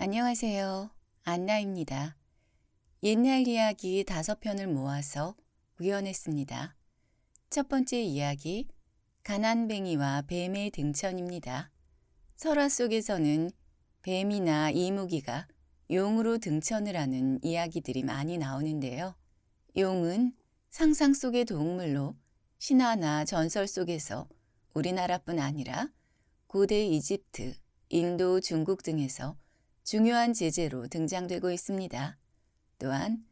안녕하세요. 안나입니다. 옛날 이야기 다섯 편을 모아서 구현했습니다. 첫 번째 이야기, 가난뱅이와 뱀의 등천입니다. 설화 속에서는 뱀이나 이무기가 용으로 등천을 하는 이야기들이 많이 나오는데요. 용은 상상 속의 동물로 신화나 전설 속에서 우리나라뿐 아니라 고대 이집트, 인도, 중국 등에서 중요한 제재로 등장되고 있습니다. 또한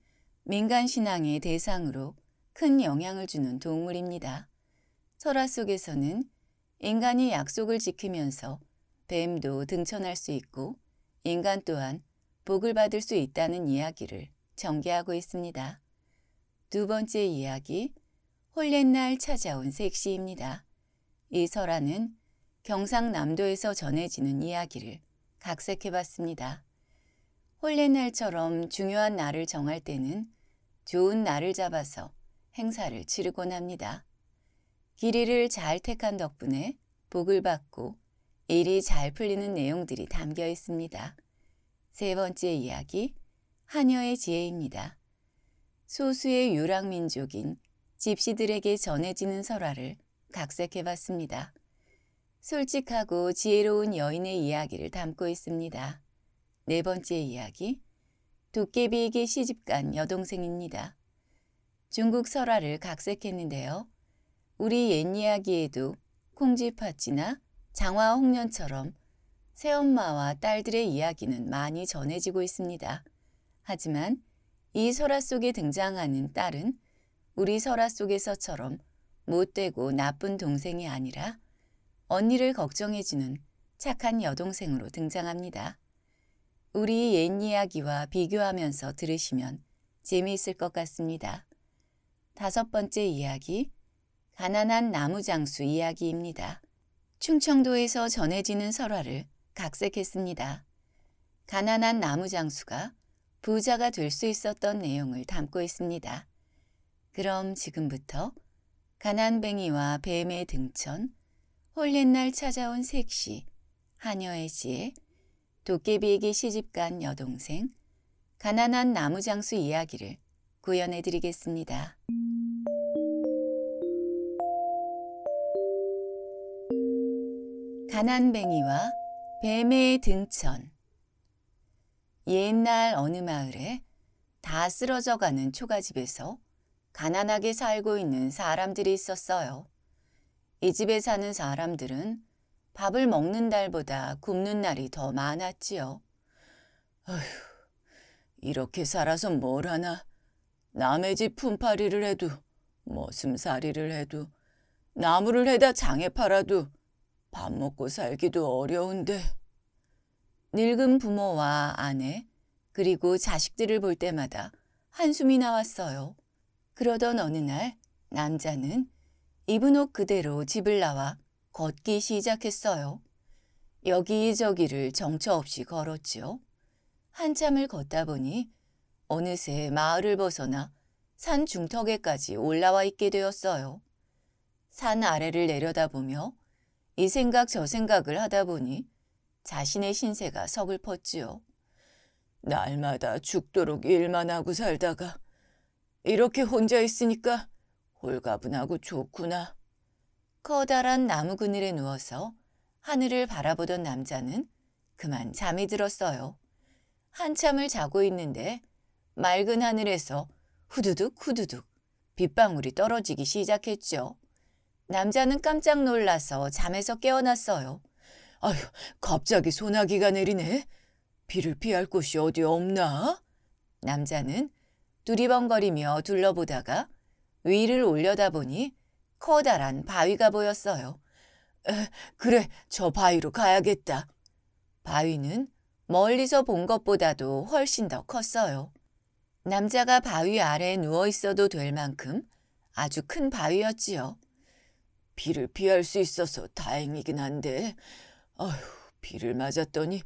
민간신앙의 대상으로 큰 영향을 주는 동물입니다. 설화 속에서는 인간이 약속을 지키면서 뱀도 등천할 수 있고 인간 또한 복을 받을 수 있다는 이야기를 전개하고 있습니다. 두 번째 이야기, 홀린날 찾아온 색시입니다. 이 설화는 경상남도에서 전해지는 이야기를 각색해봤습니다. 홀린 날처럼 중요한 날을 정할 때는 좋은 날을 잡아서 행사를 치르곤 합니다. 길이를 잘 택한 덕분에 복을 받고 일이 잘 풀리는 내용들이 담겨 있습니다. 세 번째 이야기, 하녀의 지혜입니다. 소수의 유랑민족인 집시들에게 전해지는 설화를 각색해봤습니다. 솔직하고 지혜로운 여인의 이야기를 담고 있습니다. 네 번째 이야기, 도깨비에게 시집간 여동생입니다. 중국 설화를 각색했는데요. 우리 옛 이야기에도 콩쥐팥쥐나 장화 홍련처럼 새엄마와 딸들의 이야기는 많이 전해지고 있습니다. 하지만 이 설화 속에 등장하는 딸은 우리 설화 속에서처럼 못되고 나쁜 동생이 아니라 언니를 걱정해주는 착한 여동생으로 등장합니다. 우리 옛 이야기와 비교하면서 들으시면 재미있을 것 같습니다. 다섯 번째 이야기, 가난한 나무장수 이야기입니다. 충청도에서 전해지는 설화를 각색했습니다. 가난한 나무장수가 부자가 될 수 있었던 내용을 담고 있습니다. 그럼 지금부터 가난뱅이와 뱀의 등천, 홀린날 찾아온 색시, 하녀의 씨에 도깨비에게 시집간 여동생, 가난한 나무장수 이야기를 구현해드리겠습니다 가난뱅이와 뱀의 등천 옛날 어느 마을에 다 쓰러져가는 초가집에서 가난하게 살고 있는 사람들이 있었어요. 이 집에 사는 사람들은 밥을 먹는 날보다 굶는 날이 더 많았지요. 어휴, 이렇게 살아서 뭘 하나. 남의 집 품팔이를 해도, 머슴살이를 해도, 나무를 해다 장에 팔아도 밥 먹고 살기도 어려운데. 늙은 부모와 아내, 그리고 자식들을 볼 때마다 한숨이 나왔어요. 그러던 어느 날 남자는 입은 옷 그대로 집을 나와 걷기 시작했어요. 여기저기를 정처없이 걸었지요. 한참을 걷다 보니 어느새 마을을 벗어나 산 중턱에까지 올라와 있게 되었어요. 산 아래를 내려다보며 이 생각 저 생각을 하다 보니 자신의 신세가 서글펐지요. 날마다 죽도록 일만 하고 살다가 이렇게 혼자 있으니까 홀가분하고 좋구나. 커다란 나무 그늘에 누워서 하늘을 바라보던 남자는 그만 잠이 들었어요. 한참을 자고 있는데 맑은 하늘에서 후두둑 후두둑 빗방울이 떨어지기 시작했죠. 남자는 깜짝 놀라서 잠에서 깨어났어요. 아휴, 갑자기 소나기가 내리네. 비를 피할 곳이 어디 없나? 남자는 두리번거리며 둘러보다가 위를 올려다 보니 커다란 바위가 보였어요. 에, 그래, 저 바위로 가야겠다. 바위는 멀리서 본 것보다도 훨씬 더 컸어요. 남자가 바위 아래에 누워 있어도 될 만큼 아주 큰 바위였지요. 비를 피할 수 있어서 다행이긴 한데, 어휴 비를 맞았더니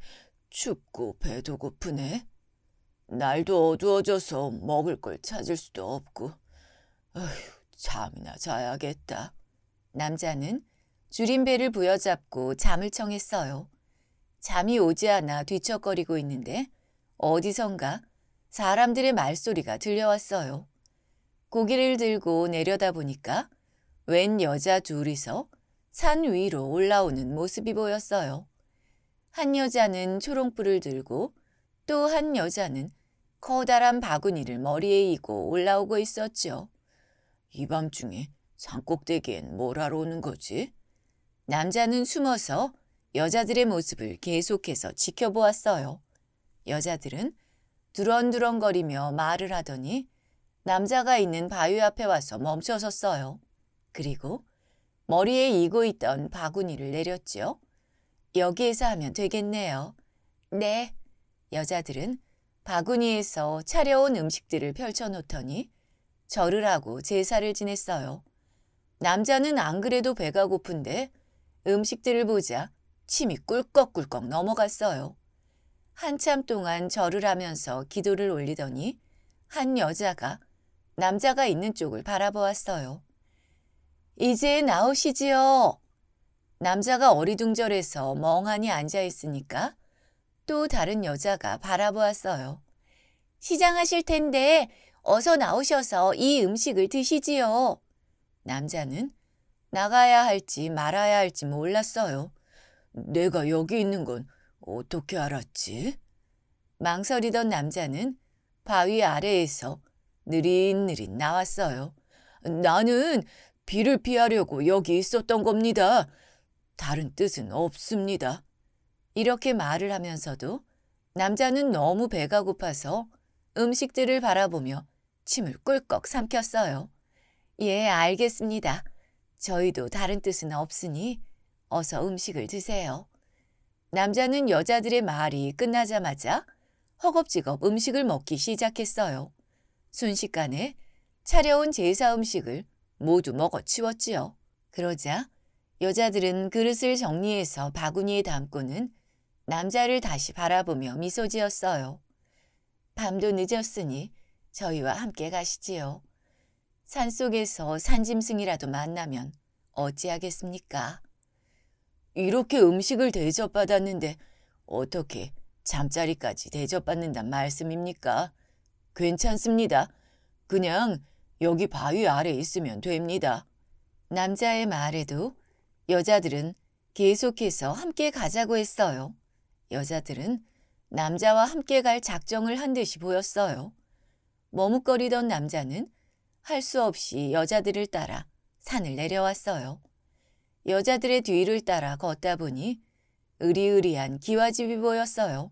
춥고 배도 고프네. 날도 어두워져서 먹을 걸 찾을 수도 없고. 어휴, 잠이나 자야겠다. 남자는 줄임배를 부여잡고 잠을 청했어요. 잠이 오지 않아 뒤척거리고 있는데 어디선가 사람들의 말소리가 들려왔어요. 고개를 들고 내려다 보니까 웬 여자 둘이서 산 위로 올라오는 모습이 보였어요. 한 여자는 초롱불을 들고 또 한 여자는 커다란 바구니를 머리에 이고 올라오고 있었죠. 이 밤중에 산꼭대기엔 뭘 하러 오는 거지? 남자는 숨어서 여자들의 모습을 계속해서 지켜보았어요. 여자들은 두런두런거리며 말을 하더니 남자가 있는 바위 앞에 와서 멈춰섰어요. 그리고 머리에 이고 있던 바구니를 내렸지요. 여기에서 하면 되겠네요. 네. 여자들은 바구니에서 차려온 음식들을 펼쳐놓더니 절을 하고 제사를 지냈어요. 남자는 안 그래도 배가 고픈데 음식들을 보자 침이 꿀꺽꿀꺽 넘어갔어요. 한참 동안 절을 하면서 기도를 올리더니 한 여자가 남자가 있는 쪽을 바라보았어요. 이제 나오시지요. 남자가 어리둥절해서 멍하니 앉아있으니까 또 다른 여자가 바라보았어요. 시장하실 텐데 어서 나오셔서 이 음식을 드시지요. 남자는 나가야 할지 말아야 할지 몰랐어요. 내가 여기 있는 건 어떻게 알았지? 망설이던 남자는 바위 아래에서 느릿느릿 나왔어요. 나는 비를 피하려고 여기 있었던 겁니다. 다른 뜻은 없습니다. 이렇게 말을 하면서도 남자는 너무 배가 고파서 음식들을 바라보며 침을 꿀꺽 삼켰어요. 예, 알겠습니다. 저희도 다른 뜻은 없으니 어서 음식을 드세요. 남자는 여자들의 말이 끝나자마자 허겁지겁 음식을 먹기 시작했어요. 순식간에 차려온 제사 음식을 모두 먹어치웠지요. 그러자 여자들은 그릇을 정리해서 바구니에 담고는 남자를 다시 바라보며 미소 지었어요. 밤도 늦었으니 저희와 함께 가시지요. 산속에서 산짐승이라도 만나면 어찌하겠습니까? 이렇게 음식을 대접받았는데 어떻게 잠자리까지 대접받는단 말씀입니까? 괜찮습니다. 그냥 여기 바위 아래 있으면 됩니다. 남자의 말에도 여자들은 계속해서 함께 가자고 했어요. 여자들은 남자와 함께 갈 작정을 한 듯이 보였어요. 머뭇거리던 남자는 할 수 없이 여자들을 따라 산을 내려왔어요. 여자들의 뒤를 따라 걷다 보니 으리으리한 기와집이 보였어요.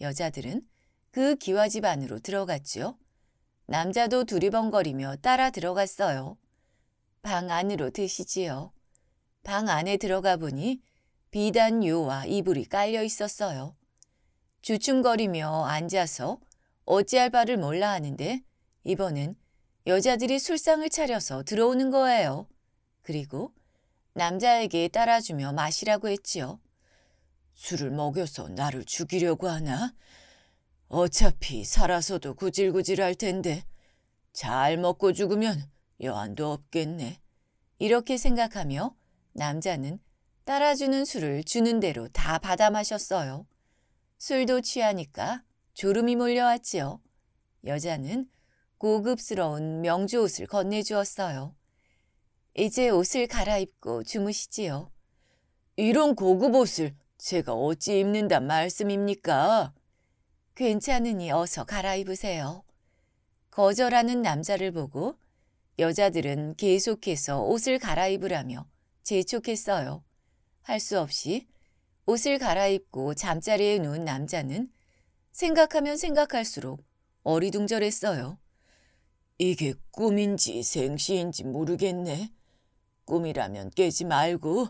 여자들은 그 기와집 안으로 들어갔지요. 남자도 두리번거리며 따라 들어갔어요. 방 안으로 드시지요. 방 안에 들어가 보니 비단 요와 이불이 깔려 있었어요. 주춤거리며 앉아서 어찌할 바를 몰라 하는데 이번엔 여자들이 술상을 차려서 들어오는 거예요. 그리고 남자에게 따라주며 마시라고 했지요. 술을 먹여서 나를 죽이려고 하나? 어차피 살아서도 구질구질할 텐데 잘 먹고 죽으면 여한도 없겠네. 이렇게 생각하며 남자는 따라주는 술을 주는 대로 다 받아 마셨어요. 술도 취하니까 졸음이 몰려왔지요. 여자는 고급스러운 명주 옷을 건네주었어요. 이제 옷을 갈아입고 주무시지요. 이런 고급 옷을 제가 어찌 입는단 말씀입니까? 괜찮으니 어서 갈아입으세요. 거절하는 남자를 보고 여자들은 계속해서 옷을 갈아입으라며 재촉했어요. 할 수 없이 옷을 갈아입고 잠자리에 누운 남자는 생각하면 생각할수록 어리둥절했어요. 이게 꿈인지 생시인지 모르겠네. 꿈이라면 깨지 말고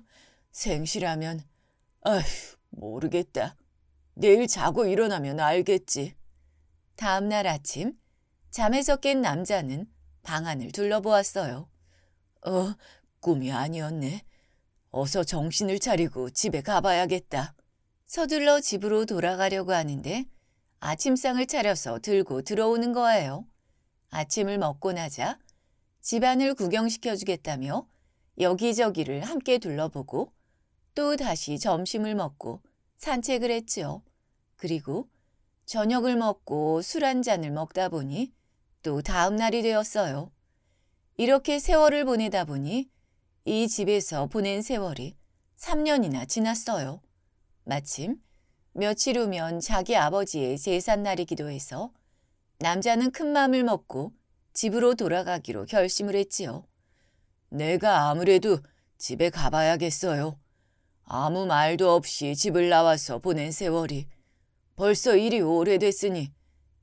생시라면 아휴 모르겠다. 내일 자고 일어나면 알겠지. 다음날 아침 잠에서 깬 남자는 방 안을 둘러보았어요. 어, 꿈이 아니었네. 어서 정신을 차리고 집에 가봐야겠다. 서둘러 집으로 돌아가려고 하는데 아침상을 차려서 들고 들어오는 거예요. 아침을 먹고 나자 집안을 구경시켜 주겠다며 여기저기를 함께 둘러보고 또 다시 점심을 먹고 산책을 했지요. 그리고 저녁을 먹고 술 한 잔을 먹다 보니 또 다음 날이 되었어요. 이렇게 세월을 보내다 보니 이 집에서 보낸 세월이 3년이나 지났어요. 마침 며칠 후면 자기 아버지의 제삿날이기도 해서 남자는 큰 맘을 먹고 집으로 돌아가기로 결심을 했지요. 내가 아무래도 집에 가봐야겠어요. 아무 말도 없이 집을 나와서 보낸 세월이 벌써 일이 오래됐으니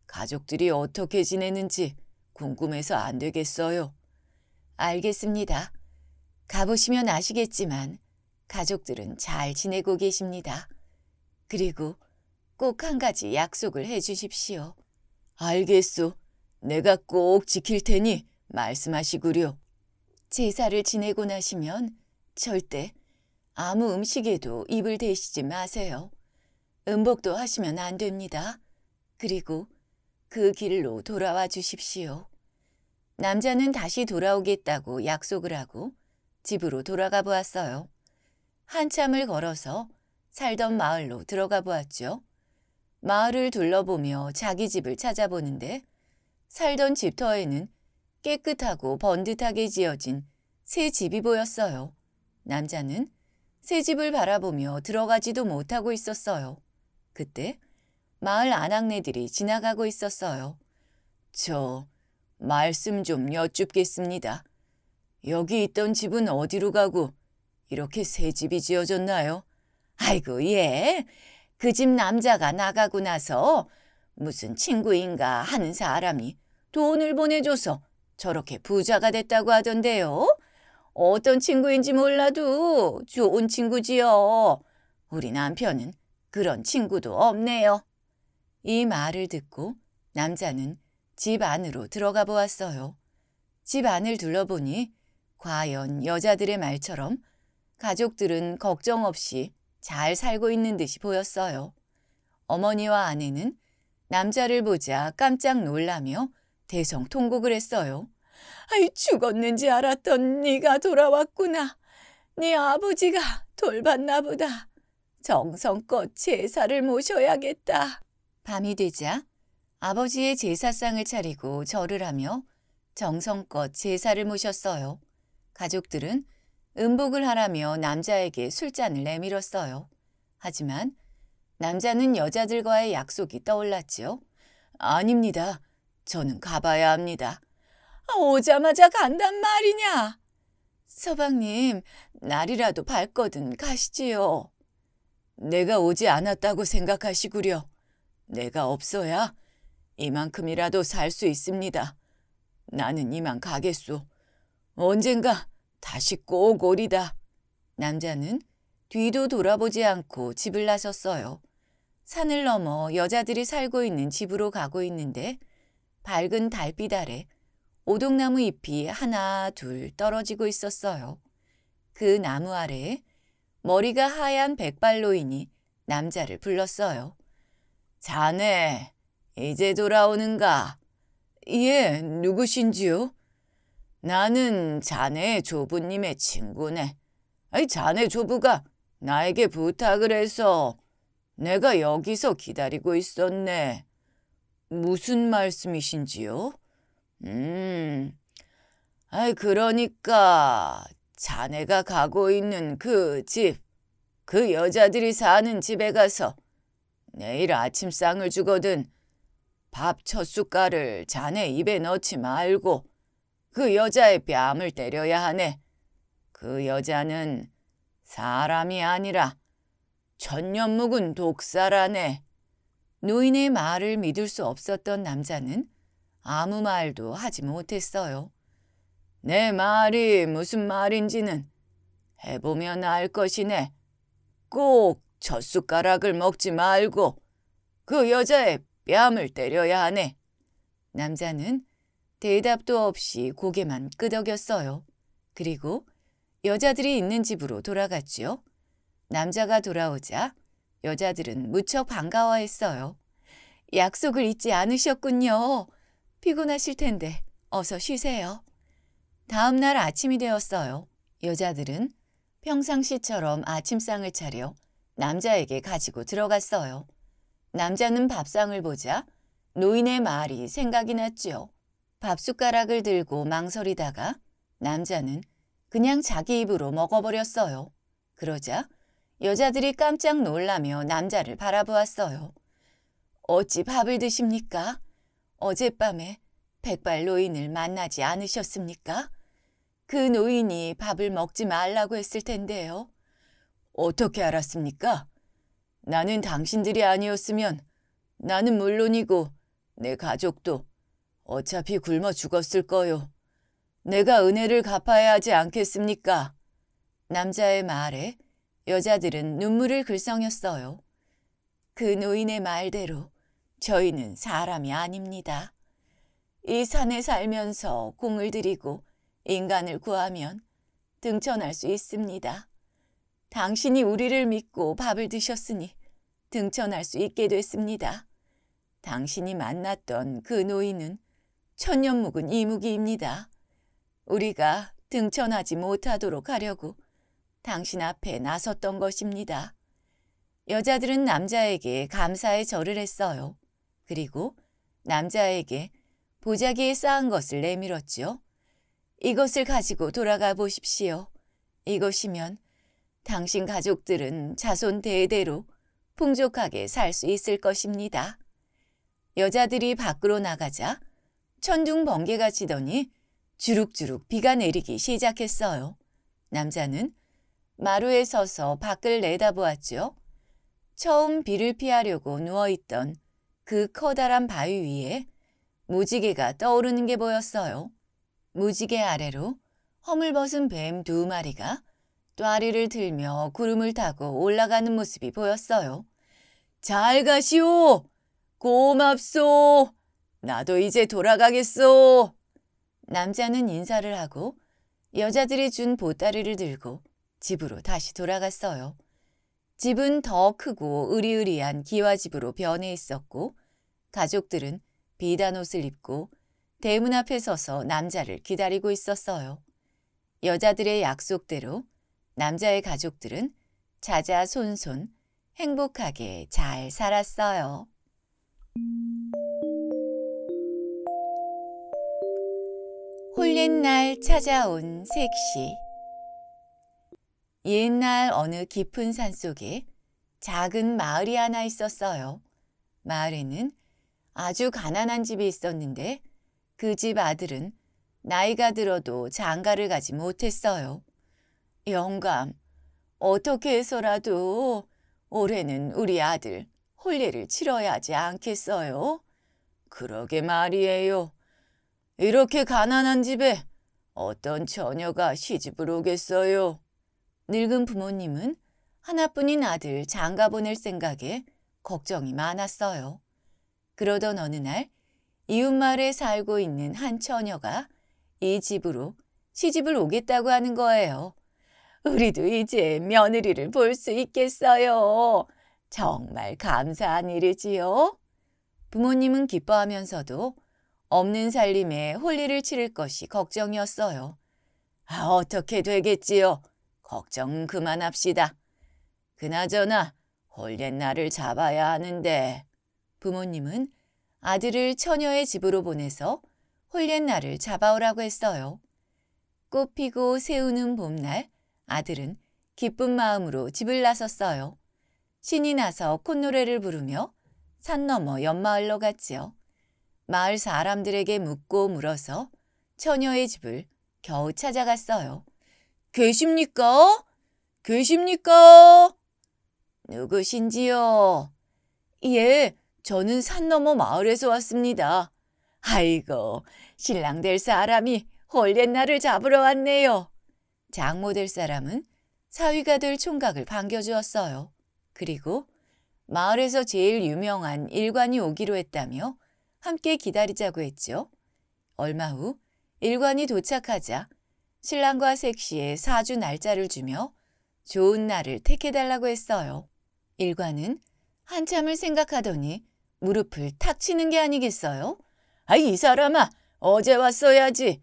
가족들이 어떻게 지내는지 궁금해서 안 되겠어요. 알겠습니다. 가보시면 아시겠지만 가족들은 잘 지내고 계십니다. 그리고 꼭 한 가지 약속을 해주십시오. 알겠소. 내가 꼭 지킬 테니 말씀하시구려. 제사를 지내고 나시면 절대 아무 음식에도 입을 대시지 마세요. 음복도 하시면 안 됩니다. 그리고 그 길로 돌아와 주십시오. 남자는 다시 돌아오겠다고 약속을 하고 집으로 돌아가 보았어요. 한참을 걸어서 살던 마을로 들어가 보았죠. 마을을 둘러보며 자기 집을 찾아보는데 살던 집터에는 깨끗하고 번듯하게 지어진 새 집이 보였어요. 남자는 새 집을 바라보며 들어가지도 못하고 있었어요. 그때 마을 아낙네들이 지나가고 있었어요. 저 말씀 좀 여쭙겠습니다. 여기 있던 집은 어디로 가고 이렇게 새 집이 지어졌나요? 아이고, 예. 그 집 남자가 나가고 나서 무슨 친구인가 하는 사람이 돈을 보내줘서 저렇게 부자가 됐다고 하던데요. 어떤 친구인지 몰라도 좋은 친구지요. 우리 남편은 그런 친구도 없네요. 이 말을 듣고 남자는 집 안으로 들어가 보았어요. 집 안을 둘러보니 과연 여자들의 말처럼 가족들은 걱정 없이 잘 살고 있는 듯이 보였어요. 어머니와 아내는 남자를 보자 깜짝 놀라며 대성통곡을 했어요. 아이 죽었는지 알았던 네가 돌아왔구나. 네 아버지가 돌봤나 보다. 정성껏 제사를 모셔야겠다. 밤이 되자 아버지의 제사상을 차리고 절을 하며 정성껏 제사를 모셨어요. 가족들은 음복을 하라며 남자에게 술잔을 내밀었어요. 하지만 남자는 여자들과의 약속이 떠올랐지요. 아닙니다. 저는 가봐야 합니다. 아, 오자마자 간단 말이냐? 서방님, 날이라도 밝거든 가시지요. 내가 오지 않았다고 생각하시구려. 내가 없어야 이만큼이라도 살 수 있습니다. 나는 이만 가겠소. 언젠가 다시 꼭 오리다. 남자는 뒤도 돌아보지 않고 집을 나섰어요. 산을 넘어 여자들이 살고 있는 집으로 가고 있는데 밝은 달빛 아래 오동나무 잎이 하나 둘 떨어지고 있었어요. 그 나무 아래에 머리가 하얀 백발로인이 남자를 불렀어요. 자네, 이제 돌아오는가? 예, 누구신지요? 나는 자네 조부님의 친구네. 아이, 자네 조부가 나에게 부탁을 해서 내가 여기서 기다리고 있었네. 무슨 말씀이신지요? 음, 아이, 그러니까 자네가 가고 있는 그 집, 그 여자들이 사는 집에 가서 내일 아침쌍을 주거든 밥 첫 숟갈을 자네 입에 넣지 말고 그 여자의 뺨을 때려야 하네. 그 여자는 사람이 아니라 천년 묵은 독사라네. 노인의 말을 믿을 수 없었던 남자는 아무 말도 하지 못했어요. 내 말이 무슨 말인지는 해보면 알 것이네. 꼭 젖숟가락을 먹지 말고 그 여자의 뺨을 때려야 하네. 남자는 대답도 없이 고개만 끄덕였어요. 그리고 여자들이 있는 집으로 돌아갔지요. 남자가 돌아오자 여자들은 무척 반가워했어요. 약속을 잊지 않으셨군요. 피곤하실 텐데 어서 쉬세요. 다음 날 아침이 되었어요. 여자들은 평상시처럼 아침상을 차려 남자에게 가지고 들어갔어요. 남자는 밥상을 보자 노인의 말이 생각이 났지요. 밥숟가락을 들고 망설이다가 남자는 그냥 자기 입으로 먹어버렸어요. 그러자 여자들이 깜짝 놀라며 남자를 바라보았어요. 어찌 밥을 드십니까? 어젯밤에 백발 노인을 만나지 않으셨습니까? 그 노인이 밥을 먹지 말라고 했을 텐데요. 어떻게 알았습니까? 나는 당신들이 아니었으면 나는 물론이고 내 가족도 어차피 굶어 죽었을 거요. 내가 은혜를 갚아야 하지 않겠습니까? 남자의 말에 여자들은 눈물을 글썽였어요. 그 노인의 말대로 저희는 사람이 아닙니다. 이 산에 살면서 공을 들이고 인간을 구하면 등천할 수 있습니다. 당신이 우리를 믿고 밥을 드셨으니 등천할 수 있게 됐습니다. 당신이 만났던 그 노인은 천년 묵은 이무기입니다. 우리가 등천하지 못하도록 하려고 당신 앞에 나섰던 것입니다. 여자들은 남자에게 감사의 절을 했어요. 그리고 남자에게 보자기에 쌓은 것을 내밀었지요. 이것을 가지고 돌아가 보십시오. 이것이면 당신 가족들은 자손 대대로 풍족하게 살 수 있을 것입니다. 여자들이 밖으로 나가자 천둥 번개가 치더니 주룩주룩 비가 내리기 시작했어요. 남자는 마루에 서서 밖을 내다보았지요. 처음 비를 피하려고 누워있던 그 커다란 바위 위에 무지개가 떠오르는 게 보였어요. 무지개 아래로 허물벗은 뱀 두 마리가 또아리를 들며 구름을 타고 올라가는 모습이 보였어요. 잘 가시오! 고맙소! 나도 이제 돌아가겠소. 남자는 인사를 하고 여자들이 준 보따리를 들고 집으로 다시 돌아갔어요. 집은 더 크고 으리으리한 기와집으로 변해 있었고 가족들은 비단 옷을 입고 대문 앞에 서서 남자를 기다리고 있었어요. 여자들의 약속대로 남자의 가족들은 자자손손 행복하게 잘 살았어요. 홀린 날 찾아온 색시 옛날 어느 깊은 산 속에 작은 마을이 하나 있었어요. 마을에는 아주 가난한 집이 있었는데 그 집 아들은 나이가 들어도 장가를 가지 못했어요. 영감, 어떻게 해서라도 올해는 우리 아들 홀례를 치러야 하지 않겠어요? 그러게 말이에요. 이렇게 가난한 집에 어떤 처녀가 시집을 오겠어요. 늙은 부모님은 하나뿐인 아들 장가 보낼 생각에 걱정이 많았어요. 그러던 어느 날 이웃마을에 살고 있는 한 처녀가 이 집으로 시집을 오겠다고 하는 거예요. 우리도 이제 며느리를 볼 수 있겠어요. 정말 감사한 일이지요. 부모님은 기뻐하면서도 없는 살림에 홀리를 치를 것이 걱정이었어요. 아, 어떻게 되겠지요. 걱정 그만합시다. 그나저나 홀옛 나를 잡아야 하는데 부모님은 아들을 처녀의 집으로 보내서 홀옛 나를 잡아오라고 했어요. 꽃 피고 새우는 봄날 아들은 기쁜 마음으로 집을 나섰어요. 신이 나서 콧노래를 부르며 산 너머 연마을로 갔지요. 마을 사람들에게 묻고 물어서 처녀의 집을 겨우 찾아갔어요. 계십니까? 계십니까? 누구신지요? 예, 저는 산 너머 마을에서 왔습니다. 아이고, 신랑 될 사람이 홀옛 나를 잡으러 왔네요. 장모 될 사람은 사위가 될 총각을 반겨주었어요. 그리고 마을에서 제일 유명한 일관이 오기로 했다며 함께 기다리자고 했죠 얼마 후 일관이 도착하자 신랑과 색시에 사주 날짜를 주며 좋은 날을 택해달라고 했어요. 일관은 한참을 생각하더니 무릎을 탁 치는 게 아니겠어요? 아이 이 사람아 어제 왔어야지.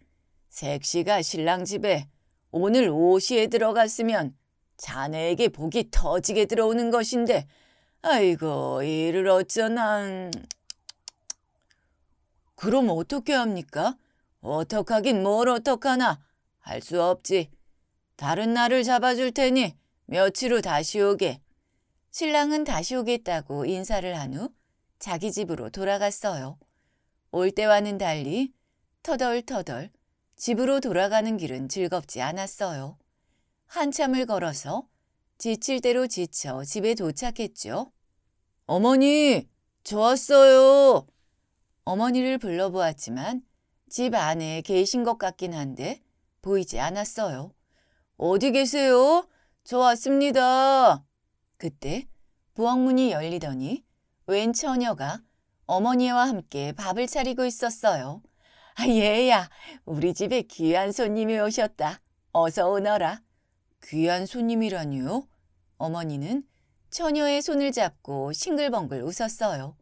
색시가 신랑 집에 오늘 오시에 들어갔으면 자네에게 복이 터지게 들어오는 것인데 아이고 이를 어쩌나... 그럼 어떻게 합니까? 어떡하긴 뭘 어떡하나. 할 수 없지. 다른 날을 잡아줄 테니 며칠 후 다시 오게. 신랑은 다시 오겠다고 인사를 한 후 자기 집으로 돌아갔어요. 올 때와는 달리 터덜터덜 집으로 돌아가는 길은 즐겁지 않았어요. 한참을 걸어서 지칠 대로 지쳐 집에 도착했죠. 어머니, 좋았어요. 어머니를 불러보았지만 집 안에 계신 것 같긴 한데 보이지 않았어요. 어디 계세요? 저 왔습니다. 그때 부엌문이 열리더니 웬 처녀가 어머니와 함께 밥을 차리고 있었어요. 아, 얘야, 우리 집에 귀한 손님이 오셨다. 어서 오너라. 귀한 손님이라니요? 어머니는 처녀의 손을 잡고 싱글벙글 웃었어요.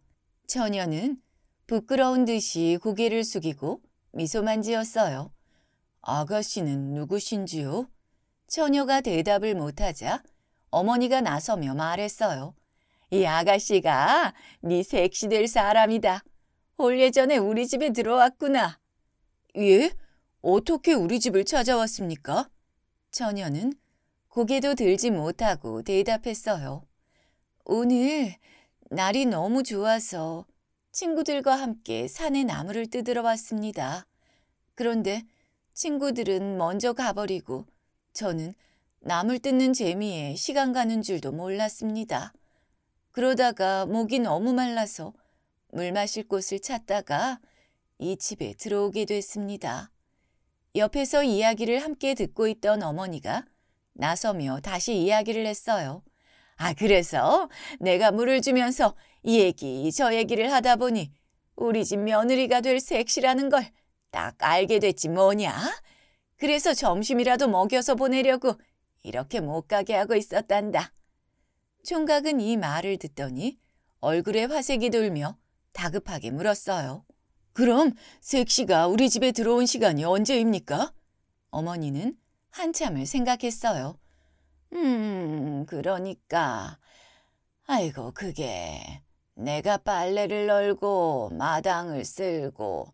처녀는 부끄러운 듯이 고개를 숙이고 미소만 지었어요. 아가씨는 누구신지요? 처녀가 대답을 못하자 어머니가 나서며 말했어요. 이 아가씨가 네 색시 될 사람이다. 올 예전에 우리 집에 들어왔구나. 예? 어떻게 우리 집을 찾아왔습니까? 처녀는 고개도 들지 못하고 대답했어요. 오늘 날이 너무 좋아서 친구들과 함께 산의 나무를 뜯으러 왔습니다. 그런데 친구들은 먼저 가버리고 저는 나물 뜯는 재미에 시간 가는 줄도 몰랐습니다. 그러다가 목이 너무 말라서 물 마실 곳을 찾다가 이 집에 들어오게 됐습니다. 옆에서 이야기를 함께 듣고 있던 어머니가 나서며 다시 이야기를 했어요. 아, 그래서 내가 물을 주면서 이 얘기 저 얘기를 하다 보니 우리 집 며느리가 될 색시라는 걸 딱 알게 됐지 뭐냐? 그래서 점심이라도 먹여서 보내려고 이렇게 못 가게 하고 있었단다. 총각은 이 말을 듣더니 얼굴에 화색이 돌며 다급하게 물었어요. 그럼 색시가 우리 집에 들어온 시간이 언제입니까? 어머니는 한참을 생각했어요. 음, 그러니까. 아이고, 그게. 내가 빨래를 널고 마당을 쓸고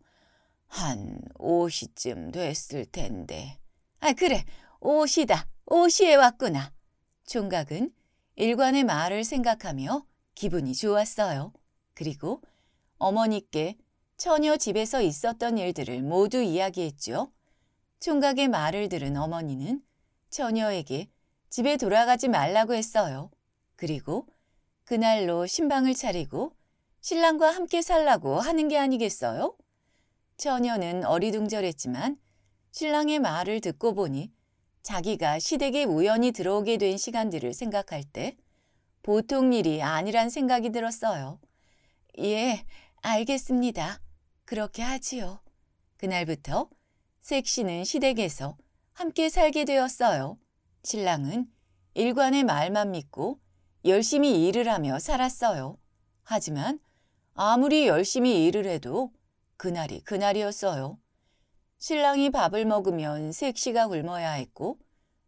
한 5시쯤 됐을 텐데. 아 그래 5시다. 5시에 왔구나. 총각은 일관의 말을 생각하며 기분이 좋았어요. 그리고 어머니께 처녀 집에서 있었던 일들을 모두 이야기했죠. 총각의 말을 들은 어머니는 처녀에게 집에 돌아가지 말라고 했어요. 그리고 그날로 신방을 차리고 신랑과 함께 살라고 하는 게 아니겠어요? 처녀는 어리둥절했지만 신랑의 말을 듣고 보니 자기가 시댁에 우연히 들어오게 된 시간들을 생각할 때 보통 일이 아니란 생각이 들었어요. 예, 알겠습니다. 그렇게 하지요. 그날부터 색시는 시댁에서 함께 살게 되었어요. 신랑은 일관의 말만 믿고 열심히 일을 하며 살았어요. 하지만 아무리 열심히 일을 해도 그날이 그날이었어요. 신랑이 밥을 먹으면 색시가 굶어야 했고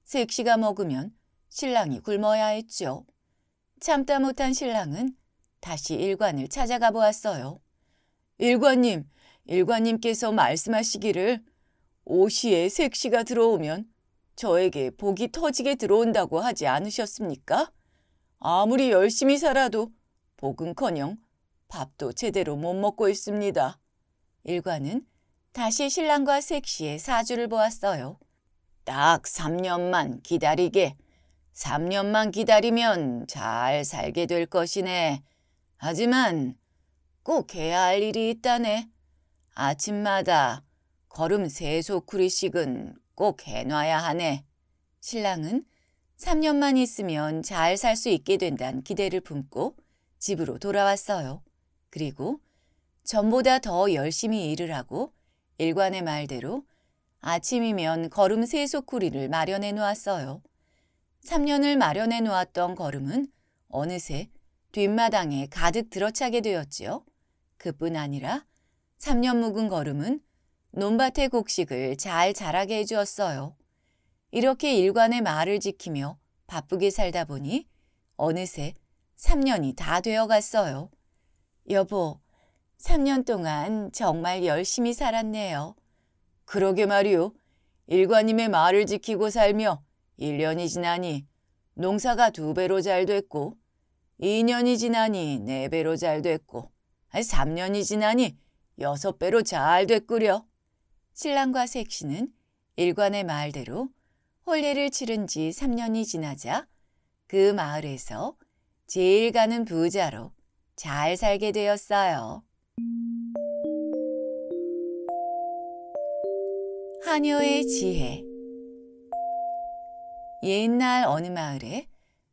색시가 먹으면 신랑이 굶어야 했죠. 참다 못한 신랑은 다시 일관을 찾아가 보았어요. 일관님, 일관님께서 말씀하시기를 오시에 색시가 들어오면 저에게 복이 터지게 들어온다고 하지 않으셨습니까? 아무리 열심히 살아도 복은커녕 밥도 제대로 못 먹고 있습니다. 일과는 다시 신랑과 색시의 사주를 보았어요. 딱 3년만 기다리게. 3년만 기다리면 잘 살게 될 것이네. 하지만 꼭 해야 할 일이 있다네. 아침마다 걸음 세소쿠리씩은 꼭 해놔야 하네. 신랑은 3년만 있으면 잘 살 수 있게 된다는 기대를 품고 집으로 돌아왔어요. 그리고 전보다 더 열심히 일을 하고 일관의 말대로 아침이면 걸음 세소쿠리를 마련해 놓았어요. 3년을 마련해 놓았던 걸음은 어느새 뒷마당에 가득 들어차게 되었지요. 그뿐 아니라 3년 묵은 걸음은 논밭의 곡식을 잘 자라게 해주었어요. 이렇게 일관의 말을 지키며 바쁘게 살다 보니 어느새 3년이 다 되어 갔어요. 여보, 3년 동안 정말 열심히 살았네요. 그러게 말이요. 일관님의 말을 지키고 살며 1년이 지나니 농사가 두 배로 잘 됐고 2년이 지나니 네 배로 잘 됐고 3년이 지나니 여섯 배로 잘 됐구려. 신랑과 색시는 일관의 말대로 혼례를 치른 지 3년이 지나자 그 마을에서 제일 가는 부자로 잘 살게 되었어요. 하녀의 지혜 옛날 어느 마을에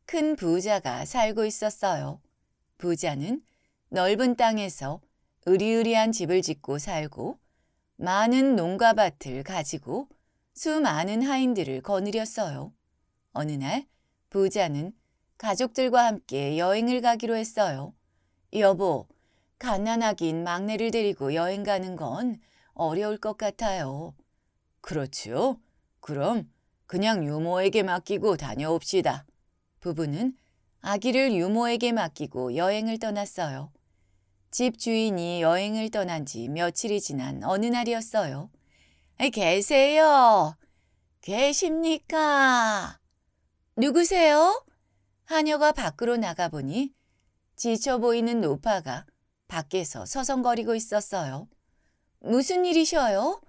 큰 부자가 살고 있었어요. 부자는 넓은 땅에서 으리으리한 집을 짓고 살고 많은 농가밭을 가지고 수많은 하인들을 거느렸어요. 어느 날 부자는 가족들과 함께 여행을 가기로 했어요. 여보, 가난하긴 막내를 데리고 여행 가는 건 어려울 것 같아요. 그렇지요? 그럼 그냥 유모에게 맡기고 다녀옵시다. 부부는 아기를 유모에게 맡기고 여행을 떠났어요. 집 주인이 여행을 떠난 지 며칠이 지난 어느 날이었어요. 계세요? 계십니까? 누구세요? 하녀가 밖으로 나가보니 지쳐 보이는 노파가 밖에서 서성거리고 있었어요. 무슨 일이셔요?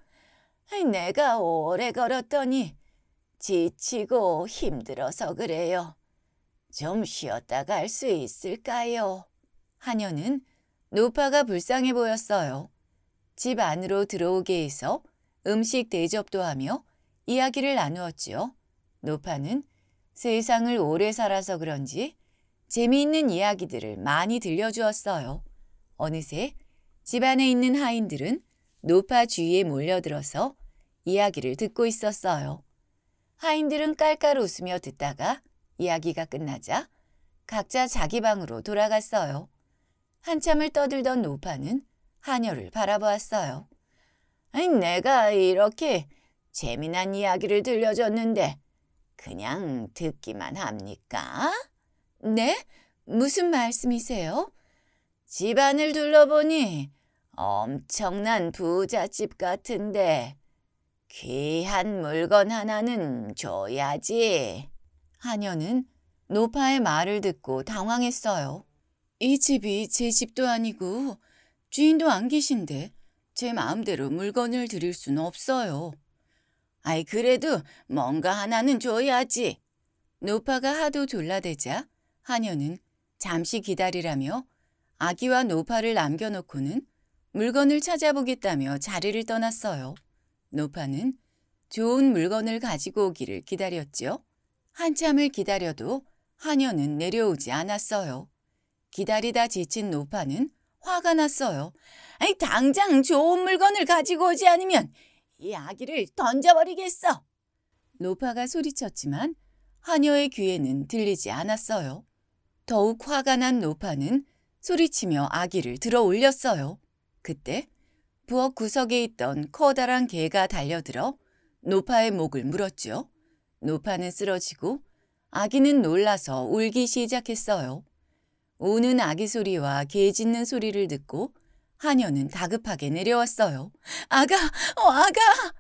내가 오래 걸었더니 지치고 힘들어서 그래요. 좀 쉬었다 갈 수 있을까요? 하녀는 노파가 불쌍해 보였어요. 집 안으로 들어오게 해서 음식 대접도 하며 이야기를 나누었지요. 노파는 세상을 오래 살아서 그런지 재미있는 이야기들을 많이 들려주었어요. 어느새 집안에 있는 하인들은 노파 주위에 몰려들어서 이야기를 듣고 있었어요. 하인들은 깔깔 웃으며 듣다가 이야기가 끝나자 각자 자기 방으로 돌아갔어요. 한참을 떠들던 노파는 하녀를 바라보았어요. 내가 이렇게 재미난 이야기를 들려줬는데 그냥 듣기만 합니까? 네? 무슨 말씀이세요? 집안을 둘러보니 엄청난 부잣집 같은데 귀한 물건 하나는 줘야지. 하녀는 노파의 말을 듣고 당황했어요. 이 집이 제 집도 아니고 주인도 안 계신데 제 마음대로 물건을 드릴 수는 없어요. 아이 그래도 뭔가 하나는 줘야지. 노파가 하도 졸라대자 하녀는 잠시 기다리라며 아기와 노파를 남겨놓고는 물건을 찾아보겠다며 자리를 떠났어요. 노파는 좋은 물건을 가지고 오기를 기다렸지요. 한참을 기다려도 하녀는 내려오지 않았어요. 기다리다 지친 노파는 화가 났어요. 아니, 당장 좋은 물건을 가지고 오지 않으면 이 아기를 던져버리겠어. 노파가 소리쳤지만 하녀의 귀에는 들리지 않았어요. 더욱 화가 난 노파는 소리치며 아기를 들어 올렸어요. 그때 부엌 구석에 있던 커다란 개가 달려들어 노파의 목을 물었죠. 노파는 쓰러지고 아기는 놀라서 울기 시작했어요. 우는 아기 소리와 개 짖는 소리를 듣고 하녀는 다급하게 내려왔어요. 아가! 어, 아가!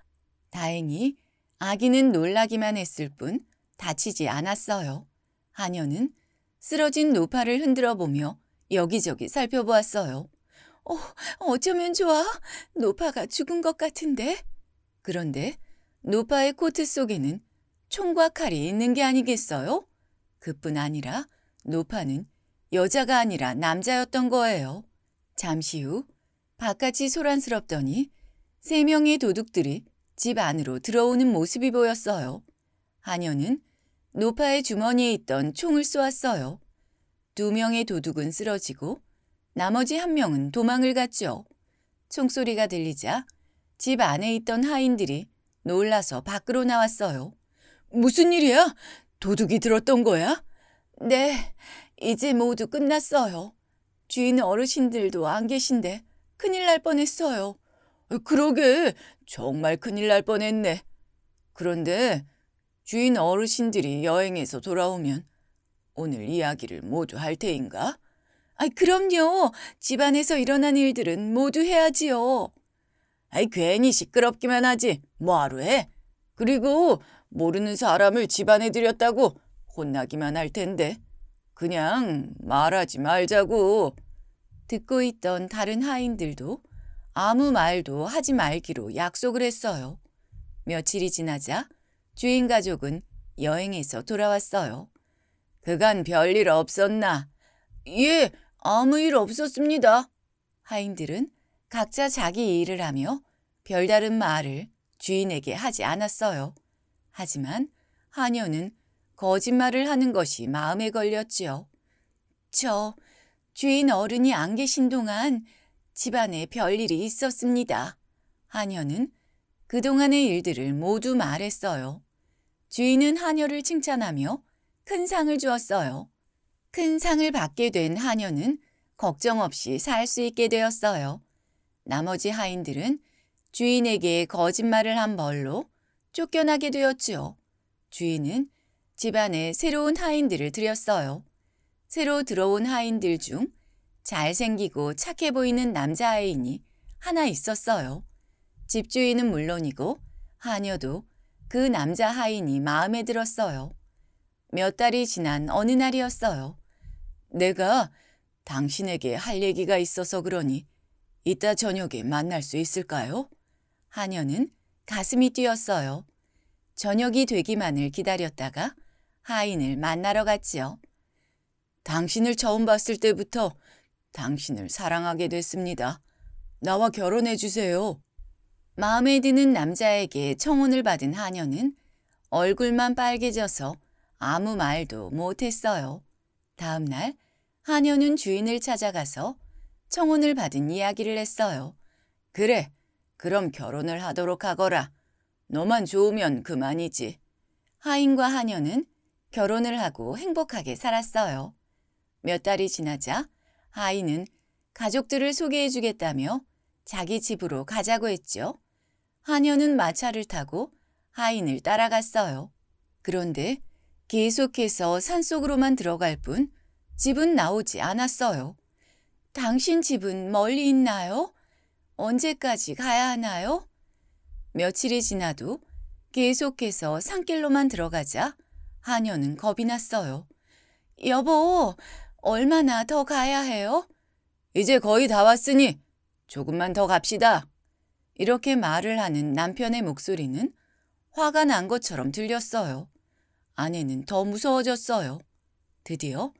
다행히 아기는 놀라기만 했을 뿐 다치지 않았어요. 하녀는 쓰러진 노파를 흔들어 보며 여기저기 살펴보았어요. 어, 어쩌면 좋아? 노파가 죽은 것 같은데? 그런데 노파의 코트 속에는 총과 칼이 있는 게 아니겠어요? 그뿐 아니라 노파는 여자가 아니라 남자였던 거예요. 잠시 후 바깥이 소란스럽더니 세 명의 도둑들이 집 안으로 들어오는 모습이 보였어요. 한여는 노파의 주머니에 있던 총을 쏘았어요. 두 명의 도둑은 쓰러지고 나머지 한 명은 도망을 갔죠. 총소리가 들리자 집 안에 있던 하인들이 놀라서 밖으로 나왔어요. 무슨 일이야? 도둑이 들었던 거야? 네, 이제 모두 끝났어요. 주인 어르신들도 안 계신데 큰일 날 뻔했어요. 그러게 정말 큰일 날 뻔했네. 그런데 주인 어르신들이 여행에서 돌아오면 오늘 이야기를 모두 할 테인가? 아 그럼요. 집안에서 일어난 일들은 모두 해야지요. 아이 괜히 시끄럽기만 하지 뭐하러 해? 그리고 모르는 사람을 집안에 들였다고 혼나기만 할 텐데. 그냥 말하지 말자고. 듣고 있던 다른 하인들도 아무 말도 하지 말기로 약속을 했어요. 며칠이 지나자 주인 가족은 여행에서 돌아왔어요. 그간 별일 없었나? 예, 아무 일 없었습니다. 하인들은 각자 자기 일을 하며 별다른 말을 주인에게 하지 않았어요. 하지만 하녀는 거짓말을 하는 것이 마음에 걸렸지요. 저 주인 어른이 안 계신 동안 집안에 별일이 있었습니다. 하녀는 그동안의 일들을 모두 말했어요. 주인은 하녀를 칭찬하며 큰 상을 주었어요. 큰 상을 받게 된 하녀는 걱정 없이 살 수 있게 되었어요. 나머지 하인들은 주인에게 거짓말을 한 벌로 쫓겨나게 되었지요. 주인은 집안에 새로운 하인들을 들였어요. 새로 들어온 하인들 중 잘생기고 착해 보이는 남자 하인이 하나 있었어요. 집주인은 물론이고 하녀도 그 남자 하인이 마음에 들었어요. 몇 달이 지난 어느 날이었어요. 내가 당신에게 할 얘기가 있어서 그러니 이따 저녁에 만날 수 있을까요? 하녀는 가슴이 뛰었어요. 저녁이 되기만을 기다렸다가 하인을 만나러 갔지요. 당신을 처음 봤을 때부터 당신을 사랑하게 됐습니다. 나와 결혼해 주세요. 마음에 드는 남자에게 청혼을 받은 하녀는 얼굴만 빨개져서 아무 말도 못했어요. 다음 날 하녀는 주인을 찾아가서 청혼을 받은 이야기를 했어요. 그래, 그럼 결혼을 하도록 하거라. 너만 좋으면 그만이지. 하인과 하녀는 결혼을 하고 행복하게 살았어요. 몇 달이 지나자 아이는 가족들을 소개해주겠다며 자기 집으로 가자고 했죠. 하녀는 마차를 타고 하인을 따라갔어요. 그런데 계속해서 산속으로만 들어갈 뿐 집은 나오지 않았어요. 당신 집은 멀리 있나요? 언제까지 가야 하나요? 며칠이 지나도 계속해서 산길로만 들어가자 하녀는 겁이 났어요. 여보, 얼마나 더 가야 해요? 이제 거의 다 왔으니 조금만 더 갑시다. 이렇게 말을 하는 남편의 목소리는 화가 난 것처럼 들렸어요. 아내는 더 무서워졌어요. 드디어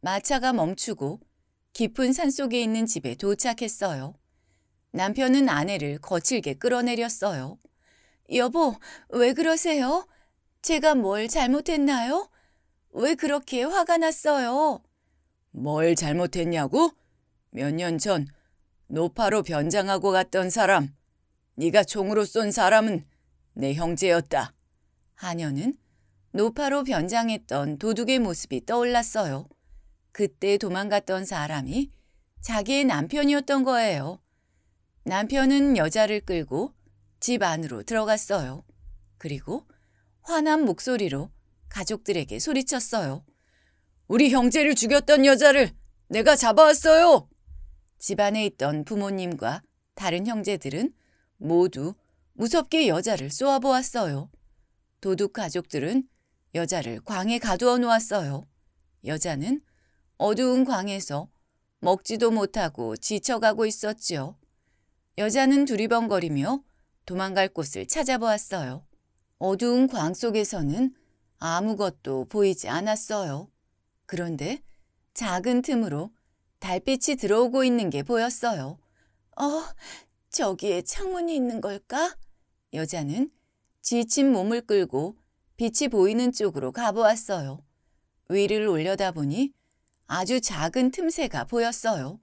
마차가 멈추고 깊은 산속에 있는 집에 도착했어요. 남편은 아내를 거칠게 끌어내렸어요. 여보, 왜 그러세요? 제가 뭘 잘못했나요? 왜 그렇게 화가 났어요? 뭘 잘못했냐고? 몇 년 전 노파로 변장하고 갔던 사람, 네가 총으로 쏜 사람은 내 형제였다. 하녀는 노파로 변장했던 도둑의 모습이 떠올랐어요. 그때 도망갔던 사람이 자기의 남편이었던 거예요. 남편은 여자를 끌고 집 안으로 들어갔어요. 그리고 화난 목소리로 가족들에게 소리쳤어요. 우리 형제를 죽였던 여자를 내가 잡아왔어요! 집안에 있던 부모님과 다른 형제들은 모두 무섭게 여자를 쏘아보았어요. 도둑 가족들은 여자를 광에 가두어 놓았어요. 여자는 어두운 광에서 먹지도 못하고 지쳐가고 있었지요. 여자는 두리번거리며 도망갈 곳을 찾아보았어요. 어두운 광 속에서는 아무것도 보이지 않았어요. 그런데 작은 틈으로 달빛이 들어오고 있는 게 보였어요. 어, 저기에 창문이 있는 걸까? 여자는 지친 몸을 끌고 빛이 보이는 쪽으로 가보았어요. 위를 올려다보니 아주 작은 틈새가 보였어요.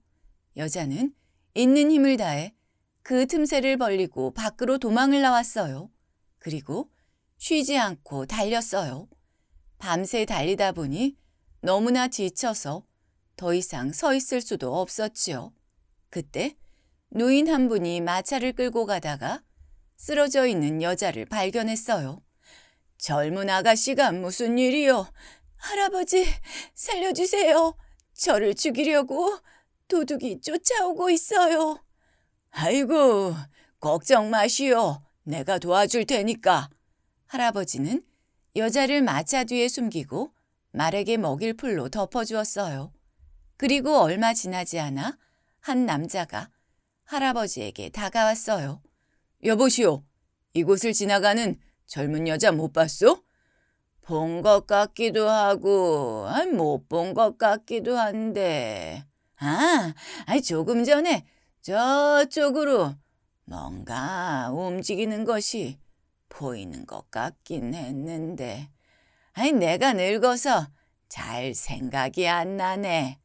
여자는 있는 힘을 다해 그 틈새를 벌리고 밖으로 도망을 나왔어요. 그리고 쉬지 않고 달렸어요. 밤새 달리다 보니 너무나 지쳐서 더 이상 서 있을 수도 없었지요. 그때 노인 한 분이 마차를 끌고 가다가 쓰러져 있는 여자를 발견했어요. 젊은 아가씨가 무슨 일이요? 할아버지, 살려주세요. 저를 죽이려고 도둑이 쫓아오고 있어요. 아이고, 걱정 마시오. 내가 도와줄 테니까. 할아버지는 여자를 마차 뒤에 숨기고 말에게 먹일 풀로 덮어주었어요. 그리고 얼마 지나지 않아 한 남자가 할아버지에게 다가왔어요. 여보시오, 이곳을 지나가는 젊은 여자 못 봤소? 본 것 같기도 하고 못 본 것 같기도 한데 아, 조금 전에 저쪽으로 뭔가 움직이는 것이 보이는 것 같긴 했는데 아니 내가 늙어서 잘 생각이 안 나네.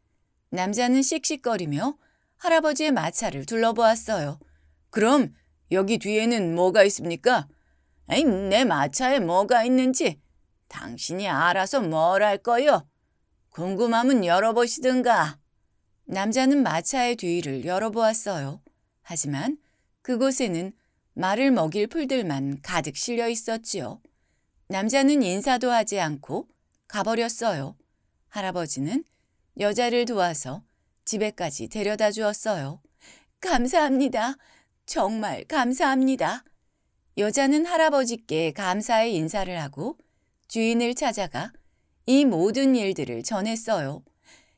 남자는 씩씩거리며 할아버지의 마차를 둘러보았어요. 그럼 여기 뒤에는 뭐가 있습니까? 아니, 내 마차에 뭐가 있는지 당신이 알아서 뭘 할 거요? 궁금함은 열어보시든가. 남자는 마차의 뒤를 열어보았어요. 하지만 그곳에는 말을 먹일 풀들만 가득 실려 있었지요. 남자는 인사도 하지 않고 가버렸어요. 할아버지는 여자를 도와서 집에까지 데려다 주었어요. 감사합니다. 정말 감사합니다. 여자는 할아버지께 감사의 인사를 하고 주인을 찾아가 이 모든 일들을 전했어요.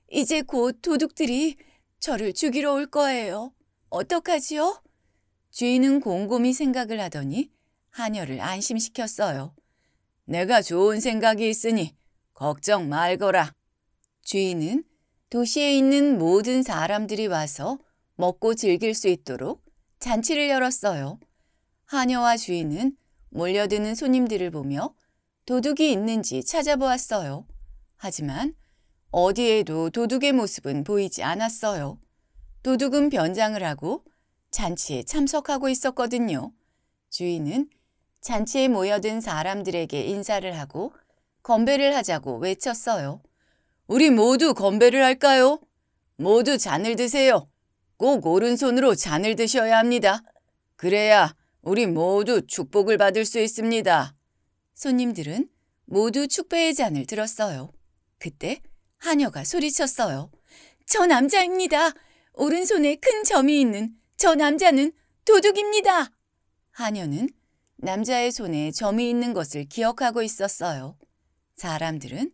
이제 곧 도둑들이 저를 죽이러 올 거예요. 어떡하지요? 주인은 곰곰이 생각을 하더니 하녀를 안심시켰어요. 내가 좋은 생각이 있으니 걱정 말거라. 주인은 도시에 있는 모든 사람들이 와서 먹고 즐길 수 있도록 잔치를 열었어요. 하녀와 주인은 몰려드는 손님들을 보며 도둑이 있는지 찾아보았어요. 하지만 어디에도 도둑의 모습은 보이지 않았어요. 도둑은 변장을 하고 잔치에 참석하고 있었거든요. 주인은 잔치에 모여든 사람들에게 인사를 하고 건배를 하자고 외쳤어요. 우리 모두 건배를 할까요? 모두 잔을 드세요. 꼭 오른손으로 잔을 드셔야 합니다. 그래야 우리 모두 축복을 받을 수 있습니다. 손님들은 모두 축배의 잔을 들었어요. 그때 하녀가 소리쳤어요. 저 남자입니다. 오른손에 큰 점이 있는 저 남자는 도둑입니다. 하녀는 남자의 손에 점이 있는 것을 기억하고 있었어요. 사람들은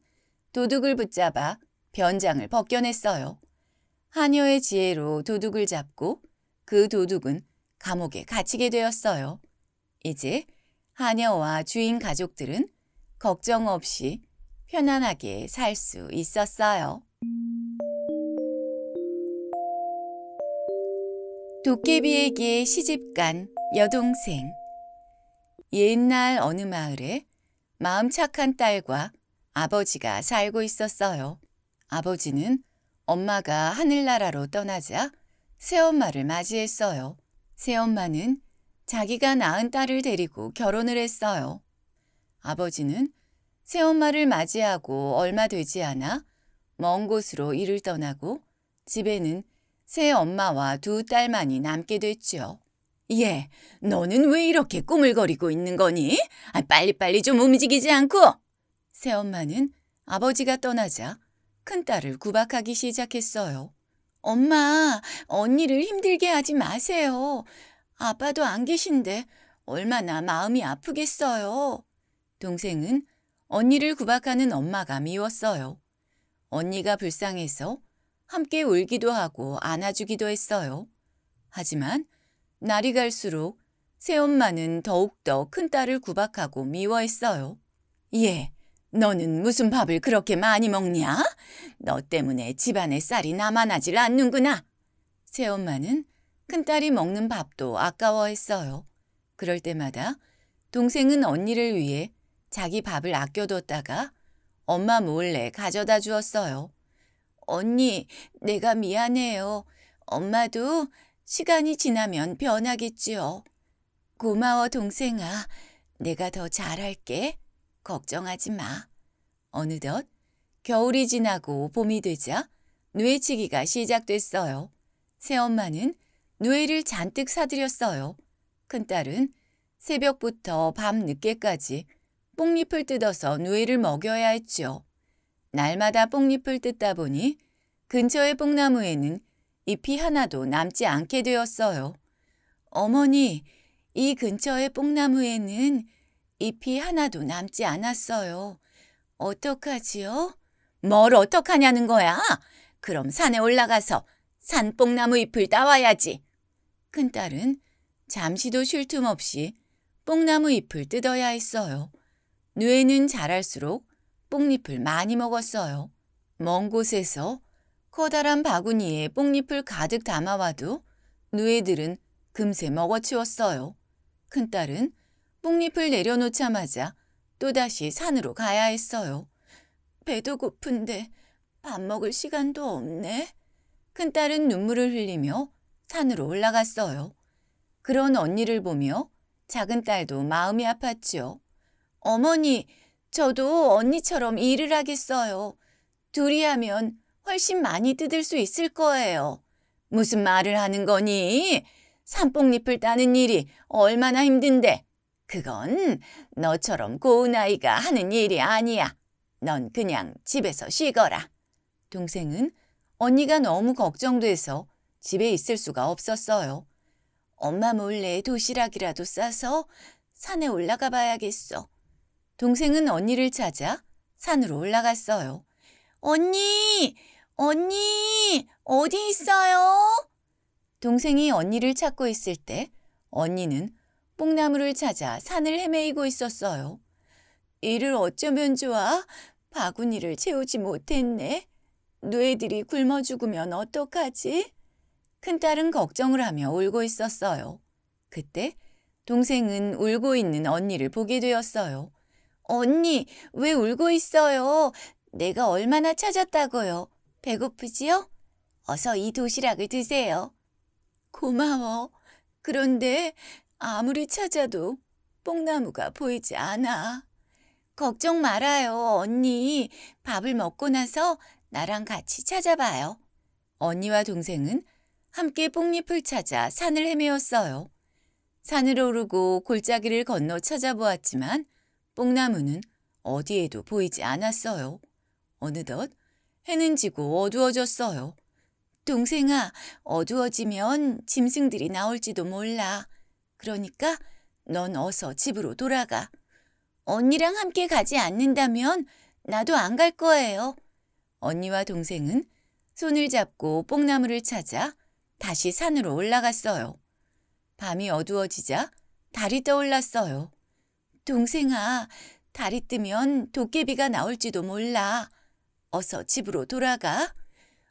도둑을 붙잡아 변장을 벗겨냈어요. 하녀의 지혜로 도둑을 잡고 그 도둑은 감옥에 갇히게 되었어요. 이제 하녀와 주인 가족들은 걱정 없이 편안하게 살 수 있었어요. 도깨비에게 시집간 여동생 옛날 어느 마을에 마음 착한 딸과 아버지가 살고 있었어요. 아버지는 엄마가 하늘나라로 떠나자 새엄마를 맞이했어요. 새엄마는 자기가 낳은 딸을 데리고 결혼을 했어요. 아버지는 새엄마를 맞이하고 얼마 되지 않아 먼 곳으로 일을 떠나고 집에는 새 엄마와 두 딸만이 남게 됐지요. 예, 너는 왜 이렇게 꾸물거리고 있는 거니? 아, 빨리빨리 좀 움직이지 않고! 새엄마는 아버지가 떠나자 큰딸을 구박하기 시작했어요. 엄마, 언니를 힘들게 하지 마세요. 아빠도 안 계신데 얼마나 마음이 아프겠어요. 동생은 언니를 구박하는 엄마가 미웠어요. 언니가 불쌍해서 함께 울기도 하고 안아주기도 했어요. 하지만 날이 갈수록 새엄마는 더욱더 큰딸을 구박하고 미워했어요. 예, 너는 무슨 밥을 그렇게 많이 먹냐? 너 때문에 집안에 쌀이 남아나질 않는구나. 새엄마는 큰딸이 먹는 밥도 아까워했어요. 그럴 때마다 동생은 언니를 위해 자기 밥을 아껴뒀다가 엄마 몰래 가져다 주었어요. 언니, 내가 미안해요. 엄마도 시간이 지나면 변하겠지요. 고마워, 동생아. 내가 더 잘할게. 걱정하지 마. 어느덧 겨울이 지나고 봄이 되자 누에치기가 시작됐어요. 새엄마는 누에를 잔뜩 사들였어요. 큰딸은 새벽부터 밤늦게까지 뽕잎을 뜯어서 누에를 먹여야 했죠. 날마다 뽕잎을 뜯다 보니 근처의 뽕나무에는 잎이 하나도 남지 않게 되었어요. 어머니, 이 근처의 뽕나무에는 잎이 하나도 남지 않았어요. 어떡하지요? 뭘 어떡하냐는 거야? 그럼 산에 올라가서 산뽕나무 잎을 따와야지. 큰딸은 잠시도 쉴 틈 없이 뽕나무 잎을 뜯어야 했어요. 뇌는 자랄수록 뽕잎을 많이 먹었어요. 먼 곳에서 커다란 바구니에 뽕잎을 가득 담아와도 누에들은 금세 먹어치웠어요. 큰딸은 뽕잎을 내려놓자마자 또다시 산으로 가야 했어요. 배도 고픈데 밥 먹을 시간도 없네. 큰딸은 눈물을 흘리며 산으로 올라갔어요. 그런 언니를 보며 작은 딸도 마음이 아팠지요. 어머니, 저도 언니처럼 일을 하겠어요. 둘이 하면 훨씬 많이 뜯을 수 있을 거예요. 무슨 말을 하는 거니? 산뽕잎을 따는 일이 얼마나 힘든데. 그건 너처럼 고운 아이가 하는 일이 아니야. 넌 그냥 집에서 쉬거라. 동생은 언니가 너무 걱정돼서 집에 있을 수가 없었어요. 엄마 몰래 도시락이라도 싸서 산에 올라가 봐야겠어. 동생은 언니를 찾아 산으로 올라갔어요. 언니! 언니! 어디 있어요? 동생이 언니를 찾고 있을 때 언니는 뽕나무를 찾아 산을 헤매이고 있었어요. 이를 어쩌면 좋아? 바구니를 채우지 못했네. 누에들이 굶어 죽으면 어떡하지? 큰딸은 걱정을 하며 울고 있었어요. 그때 동생은 울고 있는 언니를 보게 되었어요. 언니, 왜 울고 있어요? 내가 얼마나 찾았다고요. 배고프지요? 어서 이 도시락을 드세요. 고마워. 그런데 아무리 찾아도 뽕나무가 보이지 않아. 걱정 말아요, 언니. 밥을 먹고 나서 나랑 같이 찾아봐요. 언니와 동생은 함께 뽕잎을 찾아 산을 헤매었어요. 산을 오르고 골짜기를 건너 찾아보았지만 뽕나무는 어디에도 보이지 않았어요. 어느덧 해는 지고 어두워졌어요. 동생아, 어두워지면 짐승들이 나올지도 몰라. 그러니까 넌 어서 집으로 돌아가. 언니랑 함께 가지 않는다면 나도 안 갈 거예요. 언니와 동생은 손을 잡고 뽕나무를 찾아 다시 산으로 올라갔어요. 밤이 어두워지자 달이 떠올랐어요. 동생아, 달이 뜨면 도깨비가 나올지도 몰라. 어서 집으로 돌아가.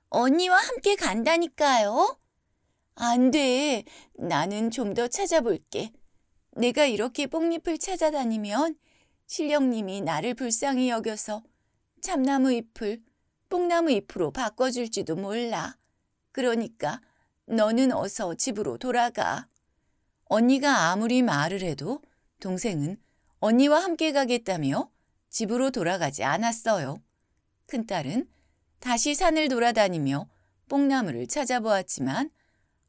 언니와 함께 간다니까요. 안 돼. 나는 좀 더 찾아볼게. 내가 이렇게 뽕잎을 찾아다니면 실령님이 나를 불쌍히 여겨서 참나무 잎을 뽕나무 잎으로 바꿔줄지도 몰라. 그러니까 너는 어서 집으로 돌아가. 언니가 아무리 말을 해도 동생은 언니와 함께 가겠다며 집으로 돌아가지 않았어요. 큰딸은 다시 산을 돌아다니며 뽕나무를 찾아보았지만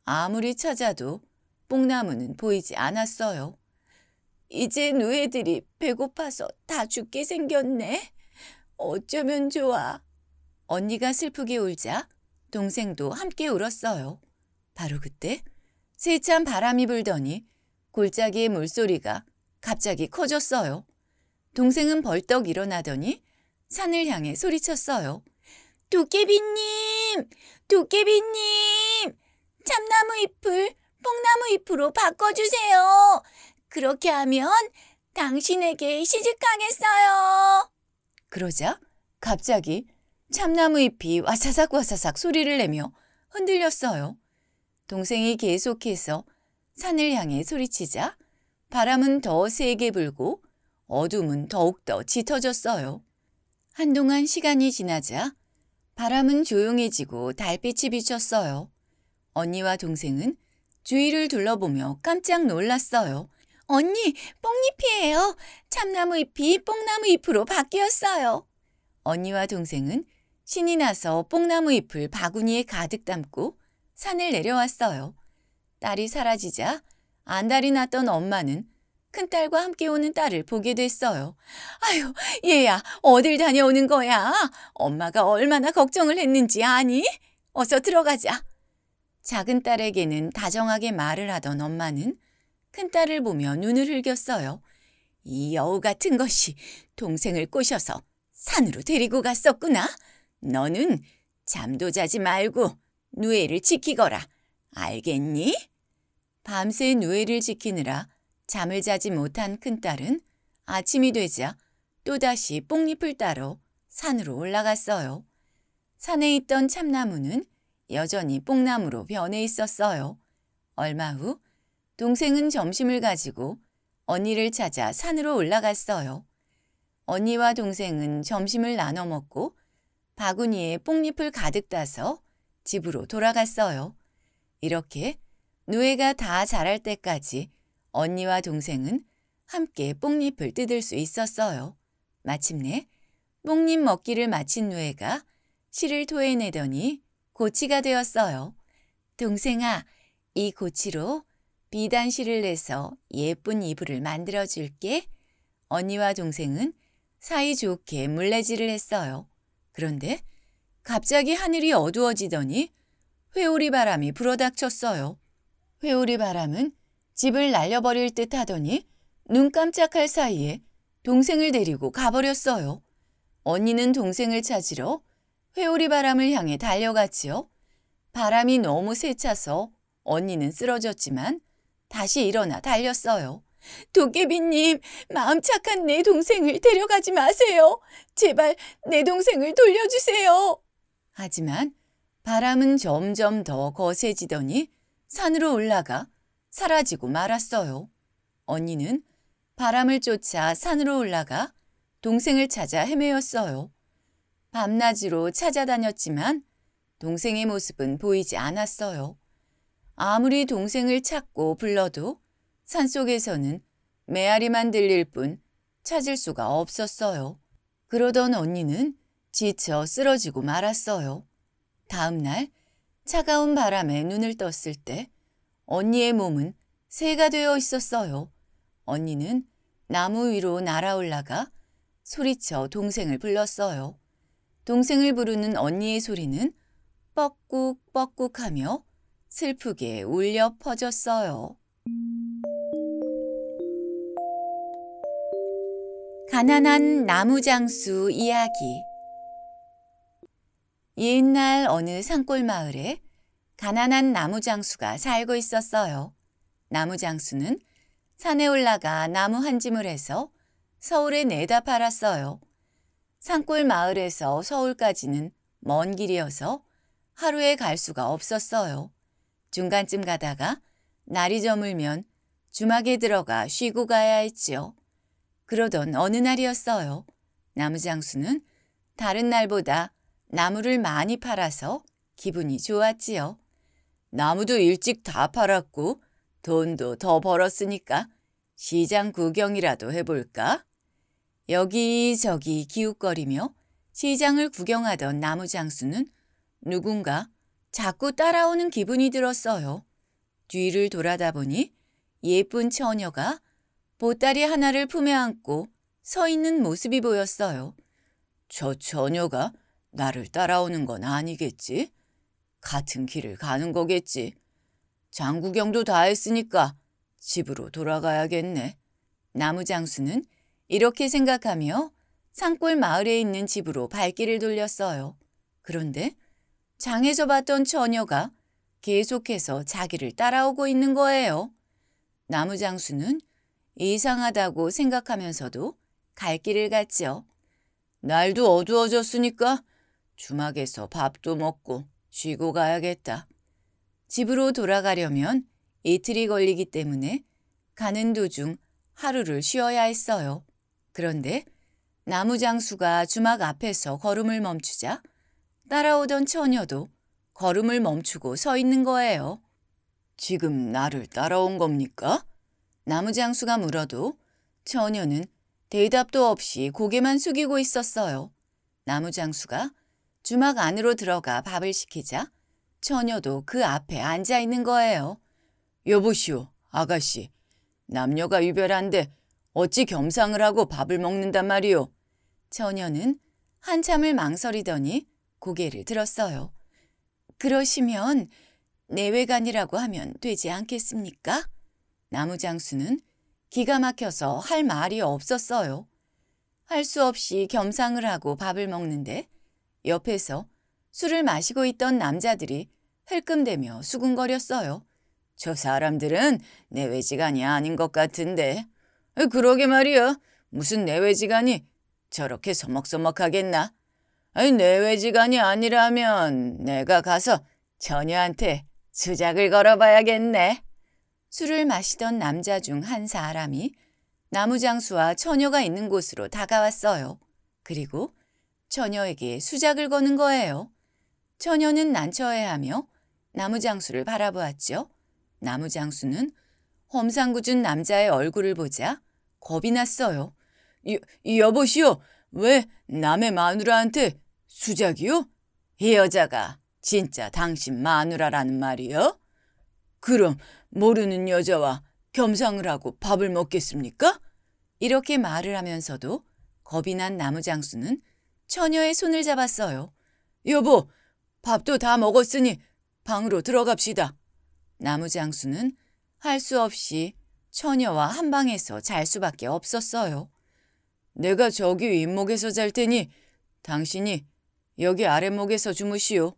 아무리 찾아도 뽕나무는 보이지 않았어요. 이제 누에들이 배고파서 다 죽게 생겼네. 어쩌면 좋아. 언니가 슬프게 울자 동생도 함께 울었어요. 바로 그때 세찬 바람이 불더니 골짜기의 물소리가 갑자기 커졌어요. 동생은 벌떡 일어나더니 산을 향해 소리쳤어요. 도깨비님! 도깨비님! 참나무 잎을 뽕나무 잎으로 바꿔주세요. 그렇게 하면 당신에게 시집가겠어요. 그러자 갑자기 참나무 잎이 와사삭 와사삭 소리를 내며 흔들렸어요. 동생이 계속해서 산을 향해 소리치자 바람은 더 세게 불고 어둠은 더욱더 짙어졌어요. 한동안 시간이 지나자 바람은 조용해지고 달빛이 비쳤어요. 언니와 동생은 주위를 둘러보며 깜짝 놀랐어요. 언니, 뽕잎이에요. 참나무 잎이 뽕나무 잎으로 바뀌었어요. 언니와 동생은 신이 나서 뽕나무 잎을 바구니에 가득 담고 산을 내려왔어요. 딸이 사라지자 안달이 났던 엄마는 큰딸과 함께 오는 딸을 보게 됐어요. 아유, 얘야, 어딜 다녀오는 거야? 엄마가 얼마나 걱정을 했는지 아니? 어서 들어가자. 작은 딸에게는 다정하게 말을 하던 엄마는 큰딸을 보며 눈을 흘겼어요. 이 여우 같은 것이 동생을 꼬셔서 산으로 데리고 갔었구나. 너는 잠도 자지 말고 누에를 지키거라. 알겠니? 밤새 누이를 지키느라 잠을 자지 못한 큰딸은 아침이 되자 또다시 뽕잎을 따러 산으로 올라갔어요. 산에 있던 참나무는 여전히 뽕나무로 변해 있었어요. 얼마 후 동생은 점심을 가지고 언니를 찾아 산으로 올라갔어요. 언니와 동생은 점심을 나눠 먹고 바구니에 뽕잎을 가득 따서 집으로 돌아갔어요. 이렇게 누에가다 자랄 때까지 언니와 동생은 함께 뽕잎을 뜯을 수 있었어요. 마침내 뽕잎 먹기를 마친 누에가 실을 토해내더니 고치가 되었어요. 동생아, 이 고치로 비단실을 내서 예쁜 이불을 만들어줄게. 언니와 동생은 사이좋게 물레질을 했어요. 그런데 갑자기 하늘이 어두워지더니 회오리 바람이 불어닥쳤어요. 회오리 바람은 집을 날려버릴 듯 하더니 눈 깜짝할 사이에 동생을 데리고 가버렸어요. 언니는 동생을 찾으러 회오리 바람을 향해 달려갔지요. 바람이 너무 세차서 언니는 쓰러졌지만 다시 일어나 달렸어요. 도깨비님, 마음 착한 내 동생을 데려가지 마세요. 제발 내 동생을 돌려주세요. 하지만 바람은 점점 더 거세지더니 산으로 올라가 사라지고 말았어요. 언니는 바람을 쫓아 산으로 올라가 동생을 찾아 헤매었어요. 밤낮으로 찾아다녔지만 동생의 모습은 보이지 않았어요. 아무리 동생을 찾고 불러도 산속에서는 메아리만 들릴 뿐 찾을 수가 없었어요. 그러던 언니는 지쳐 쓰러지고 말았어요. 다음날 차가운 바람에 눈을 떴을 때 언니의 몸은 새가 되어 있었어요. 언니는 나무 위로 날아올라가 소리쳐 동생을 불렀어요. 동생을 부르는 언니의 소리는 뻑꾹뻑꾹하며 슬프게 울려 퍼졌어요. 가난한 나무장수 이야기 옛날 어느 산골 마을에 가난한 나무장수가 살고 있었어요. 나무장수는 산에 올라가 나무 한 짐을 해서 서울에 내다 팔았어요. 산골 마을에서 서울까지는 먼 길이어서 하루에 갈 수가 없었어요. 중간쯤 가다가 날이 저물면 주막에 들어가 쉬고 가야 했지요. 그러던 어느 날이었어요. 나무장수는 다른 날보다 나무를 많이 팔아서 기분이 좋았지요. 나무도 일찍 다 팔았고 돈도 더 벌었으니까 시장 구경이라도 해볼까? 여기저기 기웃거리며 시장을 구경하던 나무 장수는 누군가 자꾸 따라오는 기분이 들었어요. 뒤를 돌아다 보니 예쁜 처녀가 보따리 하나를 품에 안고 서 있는 모습이 보였어요. 저 처녀가 나를 따라오는 건 아니겠지? 같은 길을 가는 거겠지. 장구경도 다 했으니까 집으로 돌아가야겠네. 나무 장수는 이렇게 생각하며 산골 마을에 있는 집으로 발길을 돌렸어요. 그런데 장에서 봤던 처녀가 계속해서 자기를 따라오고 있는 거예요. 나무 장수는 이상하다고 생각하면서도 갈 길을 갔지요. 날도 어두워졌으니까 주막에서 밥도 먹고 쉬고 가야겠다. 집으로 돌아가려면 이틀이 걸리기 때문에 가는 도중 하루를 쉬어야 했어요. 그런데 나무장수가 주막 앞에서 걸음을 멈추자 따라오던 처녀도 걸음을 멈추고 서 있는 거예요. 지금 나를 따라온 겁니까? 나무장수가 물어도 처녀는 대답도 없이 고개만 숙이고 있었어요. 나무장수가 주막 안으로 들어가 밥을 시키자 처녀도 그 앞에 앉아 있는 거예요. 여보시오, 아가씨. 남녀가 유별한데 어찌 겸상을 하고 밥을 먹는단 말이오. 처녀는 한참을 망설이더니 고개를 들었어요. 그러시면 내외관이라고 하면 되지 않겠습니까? 나무장수는 기가 막혀서 할 말이 없었어요. 할 수 없이 겸상을 하고 밥을 먹는데 옆에서 술을 마시고 있던 남자들이 헬끔대며 수군거렸어요. 저 사람들은 내외지간이 아닌 것 같은데. 그러게 말이야. 무슨 내외지간이 저렇게 서먹서먹하겠나? 아니, 내외지간이 아니라면 내가 가서 전혀한테 수작을 걸어봐야겠네. 술을 마시던 남자 중 한 사람이 나무장수와 처녀가 있는 곳으로 다가왔어요. 그리고 처녀에게 수작을 거는 거예요. 처녀는 난처해하며 나무장수를 바라보았지요. 나무장수는 험상궂은 남자의 얼굴을 보자 겁이 났어요. 여, 여보시오, 왜 남의 마누라한테 수작이요? 이 여자가 진짜 당신 마누라라는 말이요? 그럼 모르는 여자와 겸상을 하고 밥을 먹겠습니까? 이렇게 말을 하면서도 겁이 난 나무장수는 처녀의 손을 잡았어요. 여보, 밥도 다 먹었으니 방으로 들어갑시다. 나무장수는 할 수 없이 처녀와 한 방에서 잘 수밖에 없었어요. 내가 저기 윗목에서 잘 테니 당신이 여기 아랫목에서 주무시오.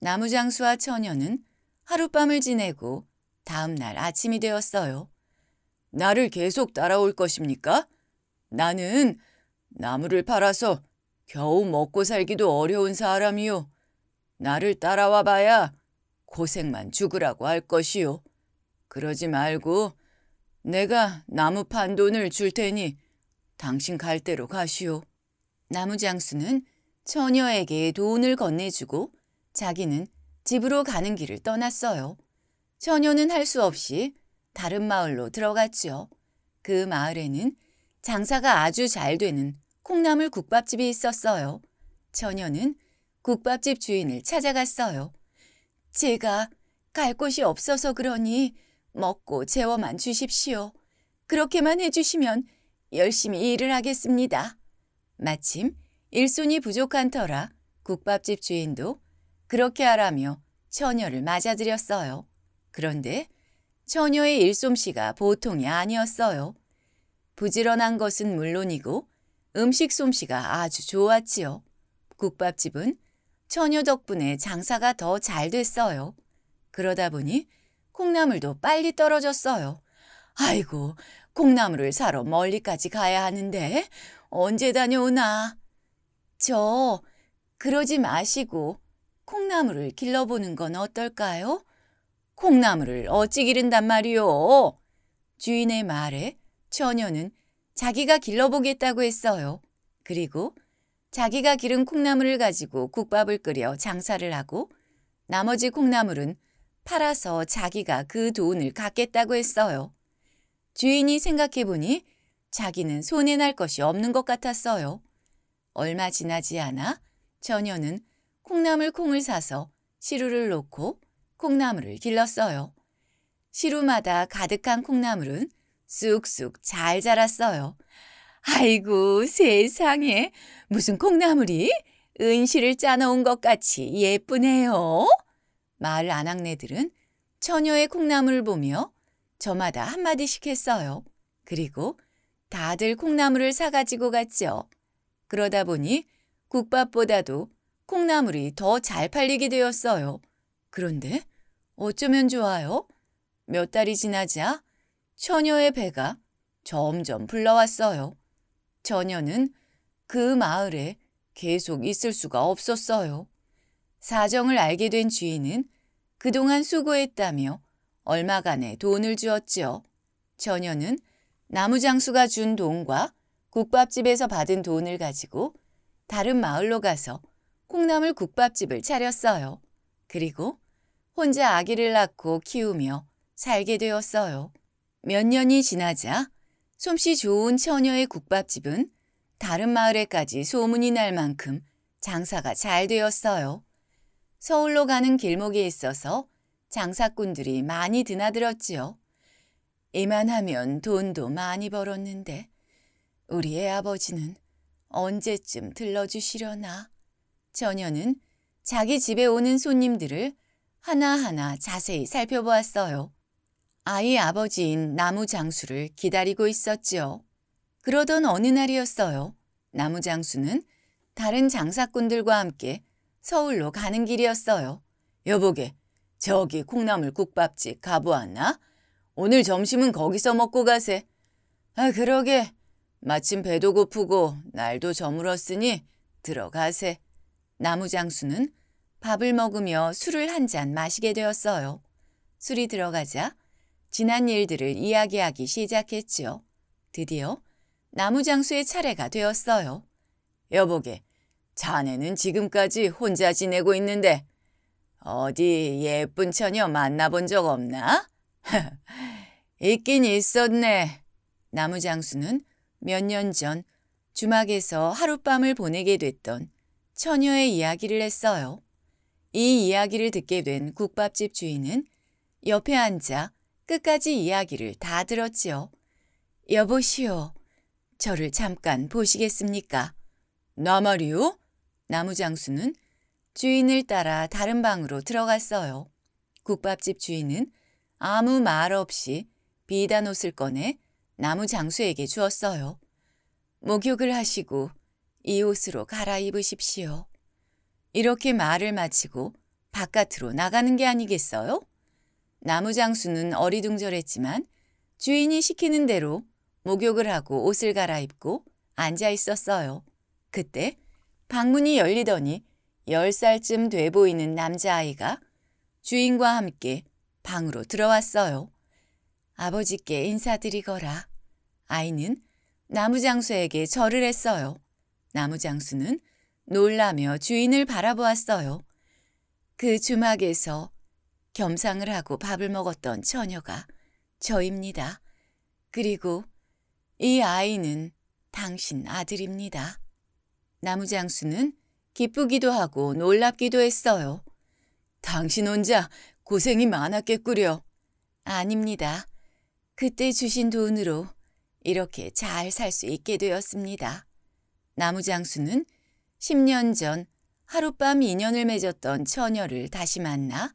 나무장수와 처녀는 하룻밤을 지내고 다음날 아침이 되었어요. 나를 계속 따라올 것입니까? 나는 나무를 팔아서 겨우 먹고 살기도 어려운 사람이요. 나를 따라와 봐야 고생만 죽으라고 할 것이요. 그러지 말고 내가 나무 판 돈을 줄 테니 당신 갈 대로 가시오. 나무 장수는 처녀에게 돈을 건네주고 자기는 집으로 가는 길을 떠났어요. 처녀는 할 수 없이 다른 마을로 들어갔지요. 그 마을에는 장사가 아주 잘 되는 콩나물 국밥집이 있었어요. 처녀는 국밥집 주인을 찾아갔어요. 제가 갈 곳이 없어서 그러니 먹고 재워만 주십시오. 그렇게만 해주시면 열심히 일을 하겠습니다. 마침 일손이 부족한 터라 국밥집 주인도 그렇게 하라며 처녀를 맞아들였어요. 그런데 처녀의 일솜씨가 보통이 아니었어요. 부지런한 것은 물론이고 음식 솜씨가 아주 좋았지요. 국밥집은 처녀 덕분에 장사가 더 잘 됐어요. 그러다 보니 콩나물도 빨리 떨어졌어요. 아이고, 콩나물을 사러 멀리까지 가야 하는데 언제 다녀오나? 저 그러지 마시고 콩나물을 길러보는 건 어떨까요? 콩나물을 어찌 기른단 말이요? 주인의 말에 처녀는 자기가 길러보겠다고 했어요. 그리고 자기가 기른 콩나물을 가지고 국밥을 끓여 장사를 하고 나머지 콩나물은 팔아서 자기가 그 돈을 갖겠다고 했어요. 주인이 생각해보니 자기는 손해날 것이 없는 것 같았어요. 얼마 지나지 않아 처녀는 콩나물 콩을 사서 시루를 놓고 콩나물을 길렀어요. 시루마다 가득한 콩나물은 쑥쑥 잘 자랐어요. 아이고 세상에 무슨 콩나물이 은실을 짜놓은 것 같이 예쁘네요. 마을 아낙네들은 처녀의 콩나물을 보며 저마다 한마디씩 했어요. 그리고 다들 콩나물을 사가지고 갔죠. 그러다 보니 국밥보다도 콩나물이 더 잘 팔리게 되었어요. 그런데 어쩌면 좋아요? 몇 달이 지나자 처녀의 배가 점점 불러왔어요. 처녀는 그 마을에 계속 있을 수가 없었어요. 사정을 알게 된 주인은 그동안 수고했다며 얼마간의 돈을 주었지요. 처녀는 나무장수가 준 돈과 국밥집에서 받은 돈을 가지고 다른 마을로 가서 콩나물 국밥집을 차렸어요. 그리고 혼자 아기를 낳고 키우며 살게 되었어요. 몇 년이 지나자 솜씨 좋은 처녀의 국밥집은 다른 마을에까지 소문이 날 만큼 장사가 잘 되었어요. 서울로 가는 길목에 있어서 장사꾼들이 많이 드나들었지요. 이만하면 돈도 많이 벌었는데 우리의 아버지는 언제쯤 들러주시려나. 처녀는 자기 집에 오는 손님들을 하나하나 자세히 살펴보았어요. 아이 아버지인 나무 장수를 기다리고 있었지요. 그러던 어느 날이었어요. 나무 장수는 다른 장사꾼들과 함께 서울로 가는 길이었어요. 여보게, 저기 콩나물 국밥집 가보았나? 오늘 점심은 거기서 먹고 가세. 아, 그러게. 마침 배도 고프고 날도 저물었으니 들어가세. 나무 장수는 밥을 먹으며 술을 한 잔 마시게 되었어요. 술이 들어가자 지난 일들을 이야기하기 시작했지요. 드디어 나무장수의 차례가 되었어요. 여보게, 자네는 지금까지 혼자 지내고 있는데 어디 예쁜 처녀 만나본 적 없나? 있긴 있었네. 나무장수는 몇 년 전 주막에서 하룻밤을 보내게 됐던 처녀의 이야기를 했어요. 이 이야기를 듣게 된 국밥집 주인은 옆에 앉아 끝까지 이야기를 다 들었지요. 여보시오. 저를 잠깐 보시겠습니까? 나 말이요? 나무장수는 주인을 따라 다른 방으로 들어갔어요. 국밥집 주인은 아무 말 없이 비단 옷을 꺼내 나무장수에게 주었어요. 목욕을 하시고 이 옷으로 갈아입으십시오. 이렇게 말을 마치고 바깥으로 나가는 게 아니겠어요? 나무장수는 어리둥절했지만 주인이 시키는 대로 목욕을 하고 옷을 갈아입고 앉아 있었어요. 그때 방문이 열리더니 10살쯤 돼 보이는 남자아이가 주인과 함께 방으로 들어왔어요. 아버지께 인사드리거라. 아이는 나무장수에게 절을 했어요. 나무장수는 놀라며 주인을 바라보았어요. 그 주막에서 겸상을 하고 밥을 먹었던 처녀가 저입니다. 그리고 이 아이는 당신 아들입니다. 나무장수는 기쁘기도 하고 놀랍기도 했어요. 당신 혼자 고생이 많았겠구려. 아닙니다. 그때 주신 돈으로 이렇게 잘 살 수 있게 되었습니다. 나무장수는 10년 전 하룻밤 인연을 맺었던 처녀를 다시 만나